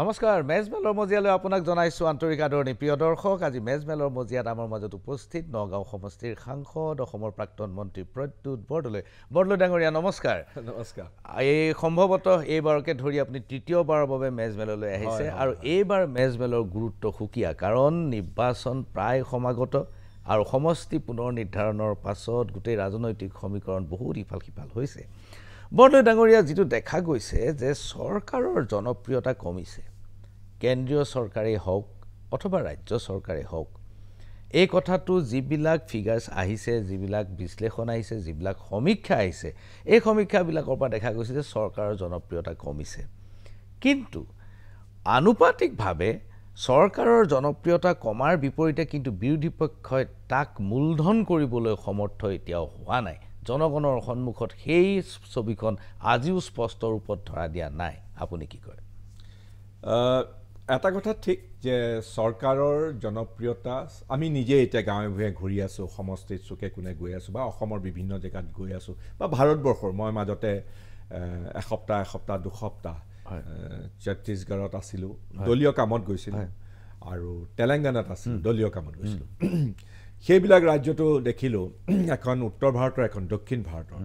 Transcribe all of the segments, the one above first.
নমস্কাৰ মেজমেলৰ মজিয়ালৈ আপোনাক জনাইছোঁ আন্তৰিক আদৰণি প্ৰিয় দৰ্শক আজি মেজমেলৰ মজিয়াত আমাৰ মাজত উপস্থিত নগাঁও সমষ্টিৰ সাংসদ অসমৰ প্ৰাক্তন মন্ত্ৰী প্ৰদ্যুৎ বৰদলৈ বৰদলৈ ডাঙৰীয়া নমস্কাৰ নমস্কাৰ এই সম্ভৱতঃ এইবাৰকে ধৰি আপুনি তৃতীয়বাৰৰ বাবে মেজমেললৈ আহিছে আৰু এইবাৰ মেজমেলৰ গুৰুত্ব সুকীয়া কাৰণ নিৰ্বাচন প্ৰায় সমাগত আৰু সমষ্টি পুনৰ নিৰ্ধাৰণৰ পাছত গোটেই ৰাজনৈতিক সমীকৰণ বহুত ইফাল সিফাল হৈছে বৰদৈ ডাঙৰীয়া যিটো দেখা গৈছে যে চৰকাৰৰ জনপ্ৰিয়তা কমিছে কেন্দ্ৰীয় চৰকাৰেই হওক অথবা ৰাজ্য চৰকাৰেই হওক এই কথাটো যিবিলাক ফিগাৰ্ছ আহিছে যিবিলাক বিশ্লেষণ আহিছে যিবিলাক সমীক্ষা আহিছে এই সমীক্ষাবিলাকৰ পৰা দেখা গৈছে যে চৰকাৰৰ জনপ্ৰিয়তা কমিছে কিন্তু আনুপাতিকভাৱে চৰকাৰৰ জনপ্ৰিয়তা কমাৰ বিপৰীতে কিন্তু বিৰোধী পক্ষই তাক মূলধন কৰিবলৈ সমৰ্থ এতিয়াও হোৱা নাই জনগণৰ সন্মুখত সেই ছবিখন আজিও স্পষ্ট ৰূপত ধৰা দিয়া নাই আপুনি কি কয় এটা কথা ঠিক যে চৰকাৰৰ জনপ্ৰিয়তা আমি নিজে এতিয়া গাঁৱে ভূঞে ঘূৰি আছোঁ সমষ্টিত চুকে কোনে গৈ আছোঁ বা অসমৰ বিভিন্ন জেগাত গৈ আছোঁ বা ভাৰতবৰ্ষৰ মই মাজতে এসপ্তাহ এসপ্তাহ দুসপ্তাহ ছত্তীশগড়ত আছিলোঁ দলীয় কামত গৈছিলোঁ আৰু তেলেংগানাত আছিলোঁ দলীয় কামত গৈছিলোঁ সেইবিলাক ৰাজ্যটো দেখিলোঁ এখন উত্তৰ ভাৰতৰ এখন দক্ষিণ ভাৰতৰ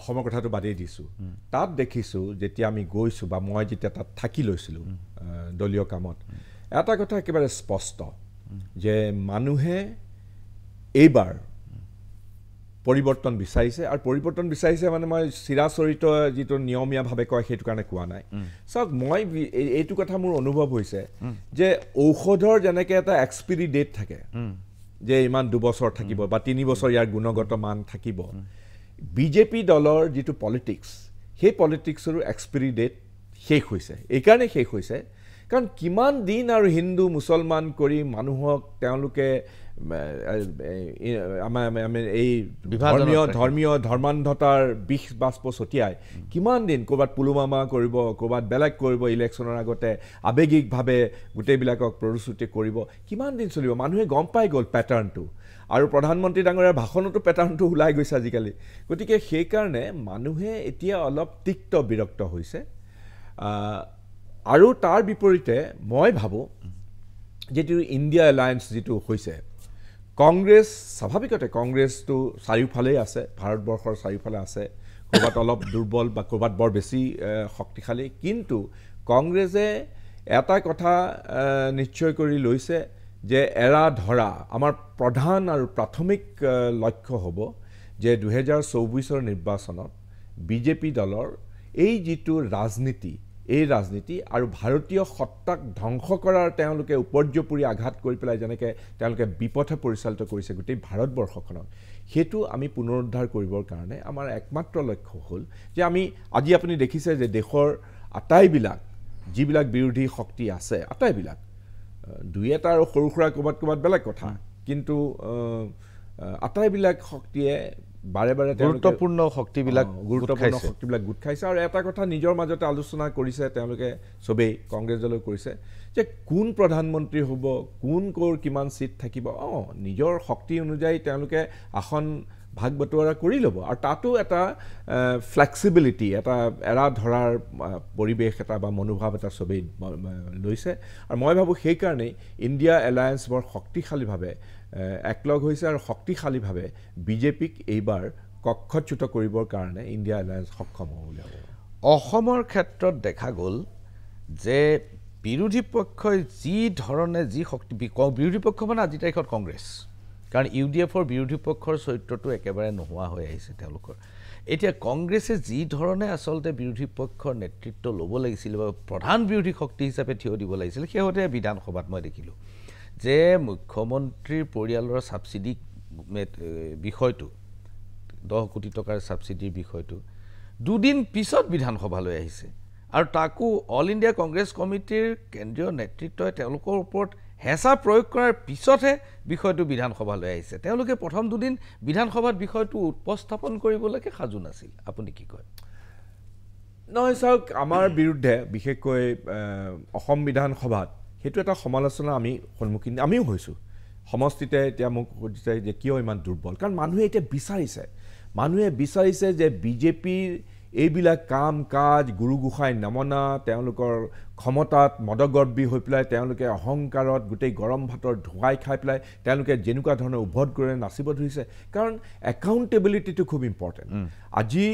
অসমৰ কথাটো বাদেই দিছোঁ তাত দেখিছোঁ যেতিয়া আমি গৈছোঁ বা মই যেতিয়া তাত থাকি লৈছিলোঁ দলীয় কামত এটা কথা একেবাৰে স্পষ্ট যে মানুহে এইবাৰ পৰিৱৰ্তন বিচাৰিছে আৰু পৰিৱৰ্তন বিচাৰিছে মানে মই চিৰাচৰিত যিটো নিয়মীয়াভাৱে কয় সেইটো কাৰণে কোৱা নাই চাওক মই এইটো কথা মোৰ অনুভৱ হৈছে যে ঔষধৰ যেনেকৈ এটা এক্সপিৰি ডেট থাকে যে ইমান দুবছৰ থাকিব বা তিনি বছৰ ইয়াৰ গুণগত মান থাকিব বিজেপি দলৰ যিটো পলিটিক্স সেই পলিটিক্সৰো এক্সপিৰি ডেট শেষ হৈছে এইকাৰণে শেষ হৈছে কাৰণ কিমান দিন আৰু হিন্দু মুছলমান কৰি মানুহক তেওঁলোকে আমাৰ আমি এই ধৰ্মীয় ধৰ্মীয় ধৰ্মান্ধতাৰ বিষ বাষ্প ছটিয়াই কিমান দিন ক'ৰবাত পুলৱামা কৰিব ক'ৰবাত বেলেগ কৰিব ইলেকশ্যনৰ আগতে আৱেগিকভাৱে গোটেইবিলাকক প্ৰতিশ্ৰুতি কৰিব কিমান দিন চলিব মানুহে গম পাই গ'ল পেটাৰ্ণটো আৰু প্ৰধানমন্ত্ৰী ডাঙৰীয়া ভাষণতো পেটাৰ্ণটো ওলাই গৈছে আজিকালি গতিকে সেইকাৰণে মানুহে এতিয়া অলপ তিক্ত বিৰক্ত হৈছে আৰু তাৰ বিপৰীতে মই ভাবোঁ যিটো ইণ্ডিয়া এলায়েঞ্চ যিটো হৈছে কংগ্ৰেছ স্বাভাৱিকতে কংগ্ৰেছটো চাৰিওফালেই আছে ভাৰতবৰ্ষৰ চাৰিওফালে আছে ক'ৰবাত অলপ দুৰ্বল বা ক'ৰবাত বৰ বেছি শক্তিশালী কিন্তু কংগ্ৰেছে এটা কথা নিশ্চয় কৰি লৈছে যে এৰা ধৰা আমাৰ প্ৰধান আৰু প্ৰাথমিক লক্ষ্য হ'ব যে দুহেজাৰ চৌবিছৰ নিৰ্বাচনত বিজেপি দলৰ এই যিটো ৰাজনীতি এই ৰাজনীতি আৰু ভাৰতীয় সত্তাক ধ্বংস কৰাৰ তেওঁলোকে উপৰ্যপুৰি আঘাত কৰি পেলাই যেনেকৈ তেওঁলোকে বিপথে পৰিচালিত কৰিছে গোটেই ভাৰতবৰ্ষখনক সেইটো আমি পুনৰুদ্ধাৰ কৰিবৰ কাৰণে আমাৰ একমাত্ৰ লক্ষ্য হ'ল যে আমি আজি আপুনি দেখিছে যে দেশৰ আটাইবিলাক যিবিলাক বিৰোধী শক্তি আছে আটাইবিলাক দুই এটা আৰু সৰু সুৰা ক'ৰবাত ক'ৰবাত বেলেগ কথা কিন্তু আটাইবিলাক শক্তিয়ে বাৰে বাৰে গুৰুত্বপূৰ্ণ শক্তিবিলাক গুৰুত্বপূৰ্ণ শক্তিবিলাক গোট খাইছে আৰু এটা কথা নিজৰ মাজতে আলোচনা কৰিছে তেওঁলোকে চবেই কংগ্ৰেছ দলৈ কৰিছে যে কোন প্ৰধানমন্ত্ৰী হ'ব কোন ক'ৰ কিমান ছিট থাকিব অঁ নিজৰ শক্তি অনুযায়ী তেওঁলোকে আসন ভাগ বটোৱাৰা কৰি ল'ব আৰু তাতো এটা ফ্লেক্সিবিলিটি এটা এৰা ধৰাৰ পৰিৱেশ এটা বা মনোভাৱ এটা চবেই লৈছে আৰু মই ভাবোঁ সেইকাৰণেই ইণ্ডিয়া এলায়েঞ্চ বৰ শক্তিশালীভাৱে একলগ হৈছে আৰু শক্তিশালীভাৱে বিজেপিক এইবাৰ কক্ষচ্যুত কৰিবৰ কাৰণে ইণ্ডিয়া এলায়েন্স সক্ষম হ'ব বুলি ভাবোঁ অসমৰ ক্ষেত্ৰত দেখা গ'ল যে বিৰোধী পক্ষই যি ধৰণে যি শক্তি বিৰোধী পক্ষ মানে আজিৰ তাৰিখত কংগ্ৰেছ কাৰণ ইউ ডি এফৰ বিৰোধী পক্ষৰ চৰিত্ৰটো একেবাৰে নোহোৱা হৈ আহিছে তেওঁলোকৰ এতিয়া কংগ্ৰেছে যি ধৰণে আচলতে বিৰোধী পক্ষৰ নেতৃত্ব ল'ব লাগিছিল বা প্ৰধান বিৰোধী শক্তি হিচাপে থিয় দিব লাগিছিল শেহতীয়া বিধানসভাত মই দেখিলোঁ যে মুখ্যমন্ত্ৰীৰ পৰিয়ালৰ ছাবচিডি বিষয়টো দহ কোটি টকাৰ ছাবচিডিৰ বিষয়টো দুদিন পিছত বিধানসভালৈ আহিছে আৰু তাকো অল ইণ্ডিয়া কংগ্ৰেছ কমিটিৰ কেন্দ্ৰীয় নেতৃত্বই তেওঁলোকৰ ওপৰত হেঁচা প্ৰয়োগ কৰাৰ পিছতহে বিষয়টো বিধানসভালৈ আহিছে তেওঁলোকে প্ৰথম দুদিন বিধানসভাত বিষয়টো উপস্থাপন কৰিবলৈকে সাজু নাছিল আপুনি কি কয় নহয় চাওক আমাৰ বিৰুদ্ধে বিশেষকৈ অসম বিধানসভাত সেইটো এটা সমালোচনা আমি সন্মুখীন আমিও হৈছোঁ সমষ্টিতে এতিয়া মোক সুধিছে যে কিয় ইমান দুৰ্বল কাৰণ মানুহে এতিয়া বিচাৰিছে মানুহে বিচাৰিছে যে বিজেপিৰ এইবিলাক কাম কাজ গুৰু গোসাঁই নমনা তেওঁলোকৰ ক্ষমতাত মদগৰ্বী হৈ পেলাই তেওঁলোকে অহংকাৰত গোটেই গৰম ভাতৰ ধোৱাই খাই পেলাই তেওঁলোকে যেনেকুৱা ধৰণে উভত কৰি নাচিব ধৰিছে কাৰণ একাউণ্টেবিলিটিটো খুব ইম্পৰ্টেণ্ট আজি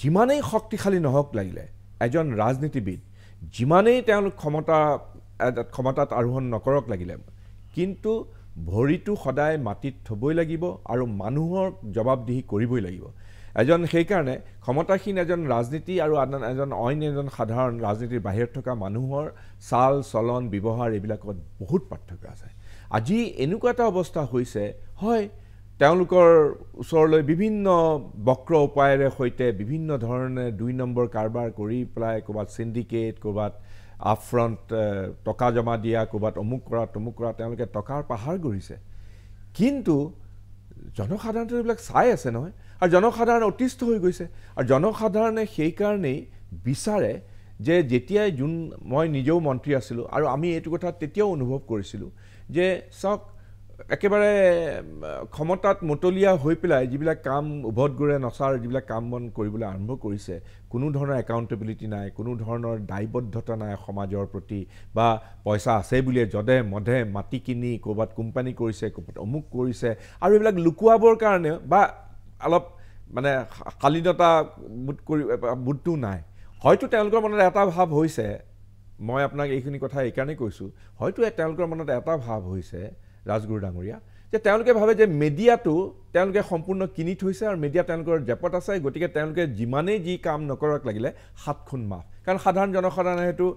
যিমানেই শক্তিশালী নহওক লাগিলে এজন ৰাজনীতিবিদ যিমানেই তেওঁলোক ক্ষমতা ক্ষমতাত আৰোহণ নকৰক লাগিলে কিন্তু ভৰিটো সদায় মাটিত থ'বই লাগিব আৰু মানুহক জবাবদিহি কৰিবই লাগিব এজন সেইকাৰণে ক্ষমতাসীন এজন ৰাজনীতি আৰু আন এজন অইন এজন সাধাৰণ ৰাজনীতিৰ বাহিৰত থকা মানুহৰ চাল চলন ব্যৱহাৰ এইবিলাকত বহুত পাৰ্থক্য আছে আজি এনেকুৱা এটা অৱস্থা হৈছে হয় তেওঁলোকৰ ওচৰলৈ বিভিন্ন বক্ৰ উপায়েৰে সৈতে বিভিন্ন ধৰণে দুই নম্বৰ কাৰবাৰ কৰি পেলাই ক'ৰবাত চিণ্ডিকেট ক'ৰবাত আপফ্ৰণ্ট টকা জমা দিয়া ক'ৰবাত অমুক কৰা তমুক কৰা তেওঁলোকে টকাৰ পাহাৰ গঢ়িছে কিন্তু জনসাধাৰণটো এইবিলাক চাই আছে নহয় আৰু জনসাধাৰণ অতিষ্ঠ হৈ গৈছে আৰু জনসাধাৰণে সেইকাৰণেই বিচাৰে যে যেতিয়াই যোন মই নিজেও মন্ত্ৰী আছিলোঁ আৰু আমি এইটো কথা তেতিয়াও অনুভৱ কৰিছিলোঁ যে চাওক একেবাৰে ক্ষমতাত মতলীয়া হৈ পেলাই যিবিলাক কাম উভত গুৰে নচাৰ যিবিলাক কাম বন কৰিবলৈ আৰম্ভ কৰিছে কোনো ধৰণৰ একাউণ্টেবিলিটি নাই কোনো ধৰণৰ দায়বদ্ধতা নাই সমাজৰ প্ৰতি বা পইচা আছে বুলিয়ে যদে মধে মাটি কিনি ক'ৰবাত কোম্পানী কৰিছে ক'ৰবাত অমুক কৰিছে আৰু এইবিলাক লুকুৱাবৰ কাৰণে বা অলপ মানে শালীনতা বোধ কৰি বোধটো নাই হয়তো তেওঁলোকৰ মনত এটা ভাৱ হৈছে মই আপোনাক এইখিনি কথা এইকাৰণেই কৈছোঁ হয়তো তেওঁলোকৰ মনত এটা ভাৱ হৈছে ৰাজগুৰু ডাঙৰীয়া যে তেওঁলোকে ভাবে যে মেডিয়াটো তেওঁলোকে সম্পূৰ্ণ কিনি থৈছে আৰু মেডিয়া তেওঁলোকৰ জেপত আছে গতিকে তেওঁলোকে যিমানেই যি কাম নকৰক লাগিলে সাতখন মাহ কাৰণ সাধাৰণ জনসাধাৰণে সেইটো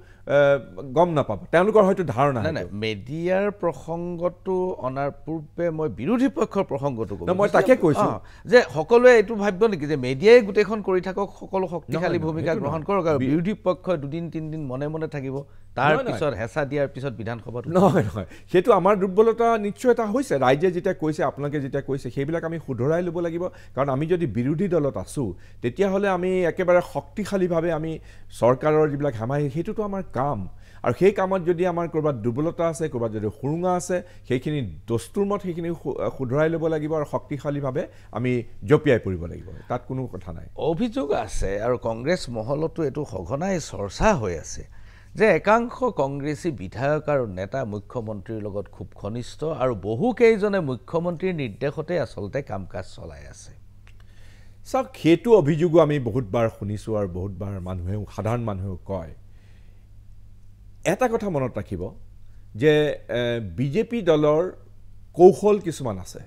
গম নাপাব তেওঁলোকৰ হয়তো ধাৰণা নাই নাই মেডিয়াৰ প্ৰসংগটো অনাৰ পূৰ্বে মই বিৰোধী পক্ষৰ প্ৰসংগটো ক'ম মই তাকে কৈছোঁ যে সকলোৱে এইটো ভাবিব নেকি যে মেডিয়াই গোটেইখন কৰি থাকক সকলো শক্তিশালী ভূমিকা গ্ৰহণ কৰক আৰু বিৰোধী পক্ষই দুদিন তিনিদিন মনে মনে থাকিব তাৰপিছত হেঁচা দিয়াৰ পিছত বিধানসভাত নহয় নহয় সেইটো আমাৰ দুৰ্বলতা নিশ্চয় এটা হৈছে ৰাইজে যেতিয়া কৈছে আপোনালোকে যেতিয়া কৈছে সেইবিলাক আমি শুধৰাই ল'ব লাগিব কাৰণ আমি যদি বিৰোধী দলত আছোঁ তেতিয়াহ'লে আমি একেবাৰে শক্তিশালীভাৱে আমি চৰকাৰৰ যিবিলাক হেমাহি সেইটোতো আমাৰ কাম আৰু সেই কামত যদি আমাৰ ক'ৰবাত দুৰ্বলতা আছে ক'ৰবাত যদি সুৰুঙা আছে সেইখিনি দস্তুৰ মত সেইখিনি শুধৰাই ল'ব লাগিব আৰু শক্তিশালীভাৱে আমি জঁপিয়াই পৰিব লাগিব তাত কোনো কথা নাই অভিযোগ আছে আৰু কংগ্ৰেছ মহলতো এইটো সঘনাই চৰ্চা হৈ আছে যে একাংশ কংগ্ৰেছী বিধায়ক আৰু নেতা মুখ্যমন্ত্ৰীৰ লগত খুব ঘনিষ্ঠ আৰু বহুকেইজনে মুখ্যমন্ত্ৰীৰ নিৰ্দেশতে আচলতে কাম কাজ চলাই আছে চাওক সেইটো অভিযোগো আমি বহুতবাৰ শুনিছোঁ আৰু বহুতবাৰ মানুহেও সাধাৰণ মানুহেও কয় এটা কথা মনত ৰাখিব যে বিজেপি দলৰ কৌশল কিছুমান আছে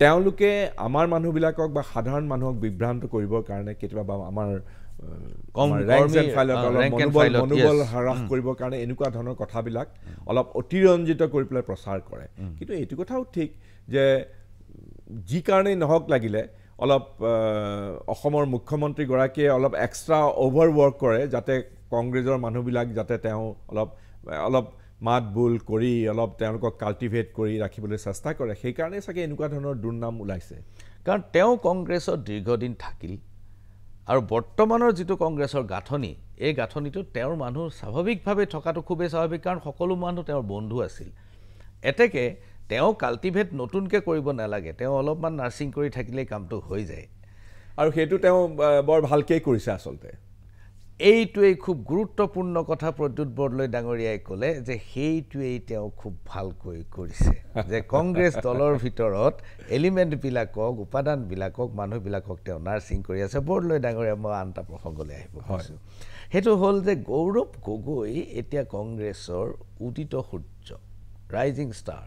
তেওঁলোকে আমাৰ মানুহবিলাকক বা সাধাৰণ মানুহক বিভ্ৰান্ত কৰিবৰ কাৰণে কেতিয়াবা আমাৰ কম মনোবল মনোবল হ্ৰাস কৰিবৰ কাৰণে এনেকুৱা ধৰণৰ কথাবিলাক অলপ অতিৰঞ্জিত কৰি পেলাই প্ৰচাৰ কৰে কিন্তু এইটো কথাও ঠিক যে যি কাৰণেই নহওক লাগিলে অলপ অসমৰ মুখ্যমন্ত্ৰীগৰাকীয়ে অলপ এক্সট্ৰা অভাৰৱৰ্ক কৰে যাতে কংগ্ৰেছৰ মানুহবিলাক যাতে তেওঁ অলপ অলপ মাত বোল কৰি অলপ তেওঁলোকক কাল্টিভেট কৰি ৰাখিবলৈ চেষ্টা কৰে সেইকাৰণে চাগে এনেকুৱা ধৰণৰ দুৰ্নাম ওলাইছে কাৰণ তেওঁ কংগ্ৰেছত দীৰ্ঘদিন থাকিল আৰু বৰ্তমানৰ যিটো কংগ্ৰেছৰ গাঁথনি এই গাঁথনিটো তেওঁৰ মানুহ স্বাভাৱিকভাৱে থকাটো খুবেই স্বাভাৱিক কাৰণ সকলো মানুহ তেওঁৰ বন্ধু আছিল এতেকে তেওঁ কাল্টিভেট নতুনকৈ কৰিব নালাগে তেওঁ অলপমান নাৰ্ছিং কৰি থাকিলেই কামটো হৈ যায় আৰু সেইটো তেওঁ বৰ ভালকেই কৰিছে আচলতে এইটোৱেই খুব গুৰুত্বপূৰ্ণ কথা প্ৰদ্যুৎ বৰদলৈ ডাঙৰীয়াই ক'লে যে সেইটোৱেই তেওঁ খুব ভালকৈ কৰিছে যে কংগ্ৰেছ দলৰ ভিতৰত এলিমেণ্টবিলাকক উপাদানবিলাকক মানুহবিলাকক তেওঁ নাৰ্ছিং কৰি আছে বৰদলৈ ডাঙৰীয়া মই আন এটা প্ৰসংগলৈ আহিব পাৰিছোঁ সেইটো হ'ল যে গৌৰৱ গগৈ এতিয়া কংগ্ৰেছৰ উদিত সূৰ্য ৰাইজিং ষ্টাৰ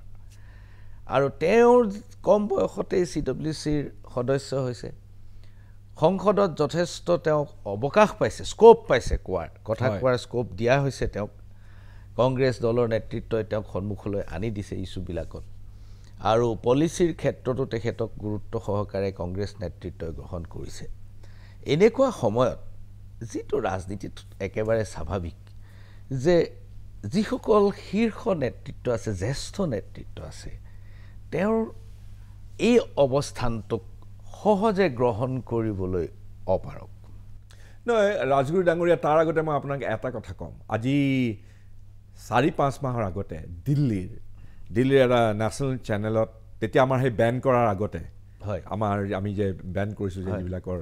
আৰু তেওঁৰ কম বয়সতেই চি ডব্লিউ চিৰ সদস্য হৈছে সংসদত যথেষ্ট তেওঁক অৱকাশ পাইছে স্ক'প পাইছে কোৱাৰ কথা কোৱাৰ স্ক'প দিয়া হৈছে তেওঁক কংগ্ৰেছ দলৰ নেতৃত্বই তেওঁক সন্মুখলৈ আনি দিছে ইছ্যুবিলাকত আৰু পলিচিৰ ক্ষেত্ৰতো তেখেতক গুৰুত্ব সহকাৰে কংগ্ৰেছ নেতৃত্বই গ্ৰহণ কৰিছে এনেকুৱা সময়ত যিটো ৰাজনীতিত একেবাৰে স্বাভাৱিক যে যিসকল শীৰ্ষ নেতৃত্ব আছে জ্যেষ্ঠ নেতৃত্ব আছে তেওঁৰ এই অৱস্থানটোক সহজে গ্ৰহণ কৰিবলৈ অপাৰক নহয় ৰাজগুৰু ডাঙৰীয়া তাৰ আগতে মই আপোনাক এটা কথা ক'ম আজি চাৰি পাঁচ মাহৰ আগতে দিল্লীৰ দিল্লীৰ এটা নেশ্যনেল চেনেলত তেতিয়া আমাৰ সেই বেন কৰাৰ আগতে হয় আমাৰ আমি যে বেন কৰিছোঁ যে যিবিলাকৰ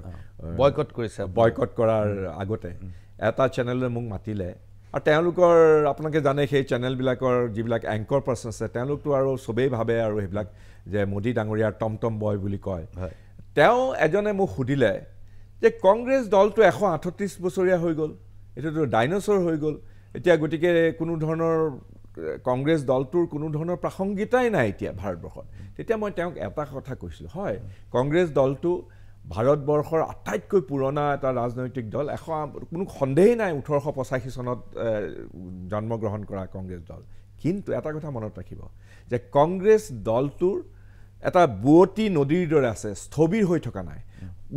বয়কট কৰিছে বয়কট কৰাৰ আগতে এটা চেনেললৈ মোক মাতিলে আৰু তেওঁলোকৰ আপোনালোকে জানে সেই চেনেলবিলাকৰ যিবিলাক এংকৰ পাৰ্চন আছে তেওঁলোকতো আৰু চবেই ভাবে আৰু সেইবিলাক যে মোদী ডাঙৰীয়াৰ টম টম বয় বুলি কয় হয় তেওঁ এজনে মোক সুধিলে যে কংগ্ৰেছ দলটো এশ আঠত্ৰিছ বছৰীয়া হৈ গ'ল এইটোতো ডাইনছৰ হৈ গ'ল এতিয়া গতিকে কোনো ধৰণৰ কংগ্ৰেছ দলটোৰ কোনো ধৰণৰ প্ৰাসংগিকাই নাই এতিয়া ভাৰতবৰ্ষত তেতিয়া মই তেওঁক এটা কথা কৈছিলোঁ হয় কংগ্ৰেছ দলটো ভাৰতবৰ্ষৰ আটাইতকৈ পুৰণা এটা ৰাজনৈতিক দল এশ কোনো সন্দেহেই নাই ওঠৰশ পঁচাশী চনত জন্মগ্ৰহণ কৰা কংগ্ৰেছ দল কিন্তু এটা কথা মনত ৰাখিব যে কংগ্ৰেছ দলটোৰ এটা বুৱতী নদীৰ দৰে আছে স্থবিৰ হৈ থকা নাই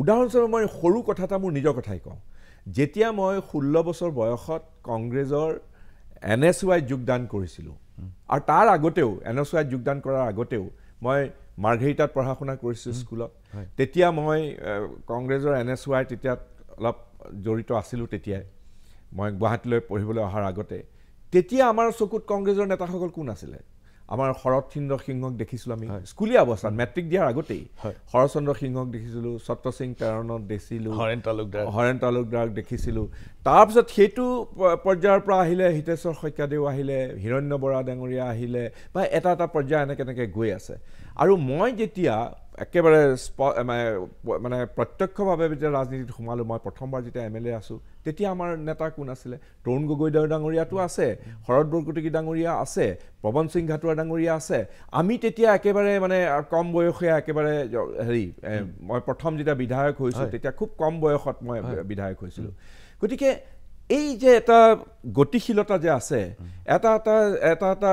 উদাহৰণস্বৰূপে মই সৰু কথা এটা মোৰ নিজৰ কথাই কওঁ যেতিয়া মই ষোল্ল বছৰ বয়সত কংগ্ৰেছৰ এন এছ ৱাইত যোগদান কৰিছিলোঁ আৰু তাৰ আগতেও এন এছ ৱাইত যোগদান কৰাৰ আগতেও মই মাৰ্ঘেৰিটাত পঢ়া শুনা কৰিছোঁ স্কুলত তেতিয়া মই কংগ্ৰেছৰ এন এছ ৱাই তেতিয়া অলপ জড়িত আছিলোঁ তেতিয়াই মই গুৱাহাটীলৈ পঢ়িবলৈ অহাৰ আগতে তেতিয়া আমাৰ চকুত কংগ্ৰেছৰ নেতাসকল কোন আছিলে আমাৰ শৰৎচন্দ্ৰ সিংহক দেখিছিলোঁ আমি স্কুলীয়া অৱস্থাত মেট্ৰিক দিয়াৰ আগতেই শৰৎচন্দ্ৰ সিংহক দেখিছিলোঁ ছত্ৰ সিং কাৰণত দেখিছিলোঁ হৰেণ তালুকদাৰ হৰেণ তালুকদাৰক দেখিছিলোঁ তাৰপিছত সেইটো পৰ্যায়ৰ পৰা আহিলে হিতেশ্বৰ শইকীয়াদেউ আহিলে হিৰণ্য বৰা ডাঙৰীয়া আহিলে বা এটা এটা পৰ্যায় এনেকৈ এনেকৈ গৈ আছে আৰু মই যেতিয়া একেবাৰে মানে প্ৰত্যক্ষভাৱে যেতিয়া ৰাজনীতিত সোমালোঁ মই প্ৰথমবাৰ যেতিয়া এম এল এ আছোঁ তেতিয়া আমাৰ নেতা কোন আছিলে তৰুণ গগৈ ডাঙৰীয়াটো আছে শৰৎ বৰকুটকী ডাঙৰীয়া আছে পৱন সিং ঘাটোৱা ডাঙৰীয়া আছে আমি তেতিয়া একেবাৰে মানে কম বয়সীয়া একেবাৰে হেৰি মই প্ৰথম যেতিয়া বিধায়ক হৈছোঁ তেতিয়া খুব কম বয়সত মই বিধায়ক হৈছিলোঁ গতিকে এই যে এটা গতিশীলতা যে আছে এটা এটা এটা এটা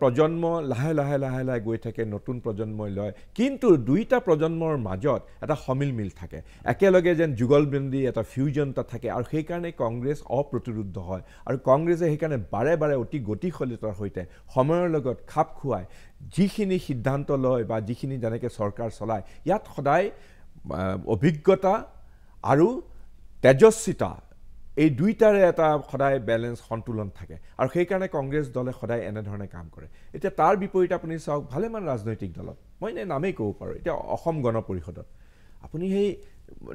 প্ৰজন্ম লাহে লাহে লাহে লাহে গৈ থাকে নতুন প্ৰজন্মই লয় কিন্তু দুইটা প্ৰজন্মৰ মাজত এটা সমিল মিল থাকে একেলগে যেন যুগলবন্দী এটা ফিউজন এটা থাকে আৰু সেইকাৰণে কংগ্ৰেছ অপ্ৰতিৰোদ্ধ হয় আৰু কংগ্ৰেছে সেইকাৰণে বাৰে বাৰে অতি গতিশীলতাৰ সৈতে সময়ৰ লগত খাপ খুৱাই যিখিনি সিদ্ধান্ত লয় বা যিখিনি যেনেকৈ চৰকাৰ চলায় ইয়াত সদায় অভিজ্ঞতা আৰু তেজস্বিতা এই দুইটাৰে এটা সদায় বেলেঞ্চ সন্তুলন থাকে আৰু সেইকাৰণে কংগ্ৰেছ দলে সদায় এনেধৰণে কাম কৰে এতিয়া তাৰ বিপৰীত আপুনি চাওক ভালেমান ৰাজনৈতিক দলত মই এনেই নামেই ক'ব পাৰোঁ এতিয়া অসম গণ পৰিষদত আপুনি সেই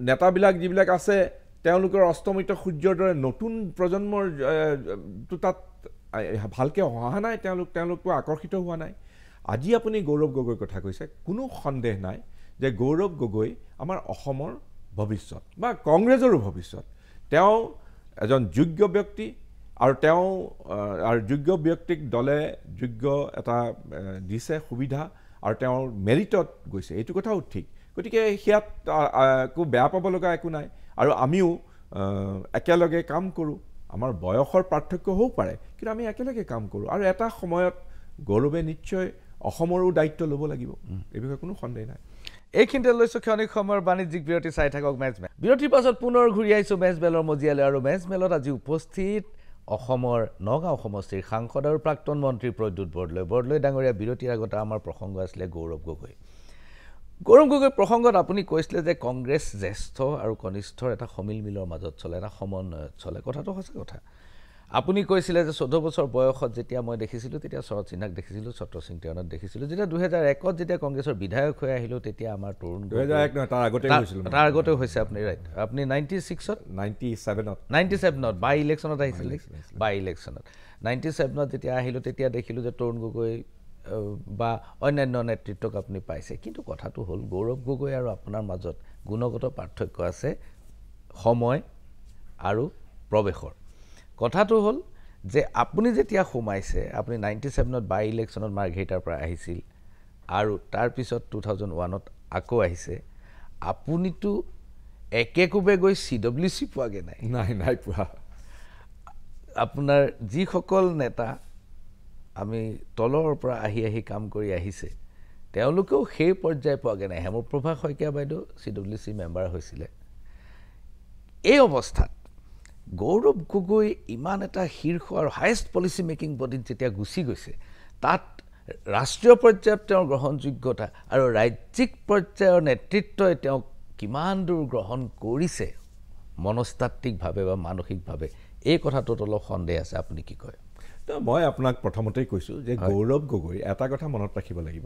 নেতাবিলাক যিবিলাক আছে তেওঁলোকৰ অষ্টমিত সূৰ্যৰ দৰে নতুন প্ৰজন্মৰ তাত ভালকৈ অহা নাই তেওঁলোক তেওঁলোকো আকৰ্ষিত হোৱা নাই আজি আপুনি গৌৰৱ গগৈ কথা কৈছে কোনো সন্দেহ নাই যে গৌৰৱ গগৈ আমাৰ অসমৰ ভৱিষ্যত বা কংগ্ৰেছৰো ভৱিষ্যত তেওঁ এজন যোগ্য ব্যক্তি আৰু তেওঁ আৰু যোগ্য ব্যক্তিক দলে যোগ্য এটা দিছে সুবিধা আৰু তেওঁৰ মেৰিটত গৈছে এইটো কথাও ঠিক গতিকে সেয়াত একো বেয়া পাব লগা একো নাই আৰু আমিও একেলগে কাম কৰোঁ আমাৰ বয়সৰ পাৰ্থক্য হ'ব পাৰে কিন্তু আমি একেলগে কাম কৰোঁ আৰু এটা সময়ত গৌৰৱে নিশ্চয় অসমৰো দায়িত্ব ল'ব লাগিব এই বিষয়ে কোনো সন্দেহ নাই এইখিনিতে লৈছো ক্ষণিক সময়ৰ বাণিজ্যিক বিৰতি চাই থাকক মেজমেল বিৰতিৰ পাছত পুনৰ ঘূৰি আহিছো মেজমেলৰ মজিয়ালৈ আৰু মেজমেলত আজি উপস্থিত অসমৰ নগাঁও সমষ্টিৰ সাংসদ আৰু প্ৰাক্তন মন্ত্ৰী প্ৰদ্যুৎ বৰদলৈ বৰদলৈ ডাঙৰীয়া বিৰতিৰ আগতে আমাৰ প্ৰসংগ আছিলে গৌৰৱ গগৈ গৌৰৱ গগৈ প্ৰসংগত আপুনি কৈছিলে যে কংগ্ৰেছ জ্যেষ্ঠ আৰু কনিষ্ঠৰ এটা সমিলমিলৰ মাজত চলে এটা সমন্বয়ত চলে কথাটো সঁচা কথা আপুনি কৈছিলে যে চৈধ্য বছৰ বয়সত যেতিয়া মই দেখিছিলোঁ তেতিয়া শৰৎ সিন্হাক দেখিছিলোঁ ছত্ৰ সিং টেৱানত দেখিছিলোঁ যেতিয়া দুহেজাৰ একত যেতিয়া কংগ্ৰেছৰ বিধায়ক হৈ আহিলোঁ তেতিয়া আমাৰ তৰুণ তাৰ আগতে হৈছে আপুনি ৰাইট আপুনি নাইণ্টি ছিক্সত নাইণ্টি ছেভেনত নাইণ্টি ছেভেনত বাই ইলেকশ্যনত আহিছিলে বাই ইলেকশ্যনত নাইণ্টি ছেভেনত যেতিয়া আহিলোঁ তেতিয়া দেখিলোঁ যে তৰুণ গগৈ বা অন্যান্য নেতৃত্বক আপুনি পাইছে কিন্তু কথাটো হ'ল গৌৰৱ গগৈ আৰু আপোনাৰ মাজত গুণগত পাৰ্থক্য আছে সময় আৰু প্ৰৱেশৰ কথাটো হ'ল যে আপুনি যেতিয়া সোমাইছে আপুনি নাইণ্টি ছেভেনত বাই ইলেকশ্যনত মাৰ্ঘেৰিটাৰ পৰা আহিছিল আৰু তাৰপিছত টু থাউজেণ্ড ওৱানত আকৌ আহিছে আপুনিতো একেকোবে গৈ চি ডব্লিউ চি পোৱাগৈ নাই নাই নাই পোৱা আপোনাৰ যিসকল নেতা আমি তলৰ পৰা আহি আহি কাম কৰি আহিছে তেওঁলোকেও সেই পৰ্যায় পোৱাগৈ নাই হেমপ্ৰভা শইকীয়া বাইদেউ চি ডব্লিউ চি মেম্বাৰ হৈছিলে এই অৱস্থাত গৌৰৱ গগৈ ইমান এটা শীৰ্ষ আৰু হায়েষ্ট পলিচি মেকিং বডিত যেতিয়া গুচি গৈছে তাত ৰাষ্ট্ৰীয় পৰ্যায়ত তেওঁৰ গ্ৰহণযোগ্যতা আৰু ৰাজ্যিক পৰ্যায়ৰ নেতৃত্বই তেওঁক কিমান দূৰ গ্ৰহণ কৰিছে মনস্তাত্বিকভাৱে বা মানসিকভাৱে এই কথাটোত অলপ সন্দেহ আছে আপুনি কি কয় তো মই আপোনাক প্ৰথমতেই কৈছোঁ যে গৌৰৱ গগৈ এটা কথা মনত ৰাখিব লাগিব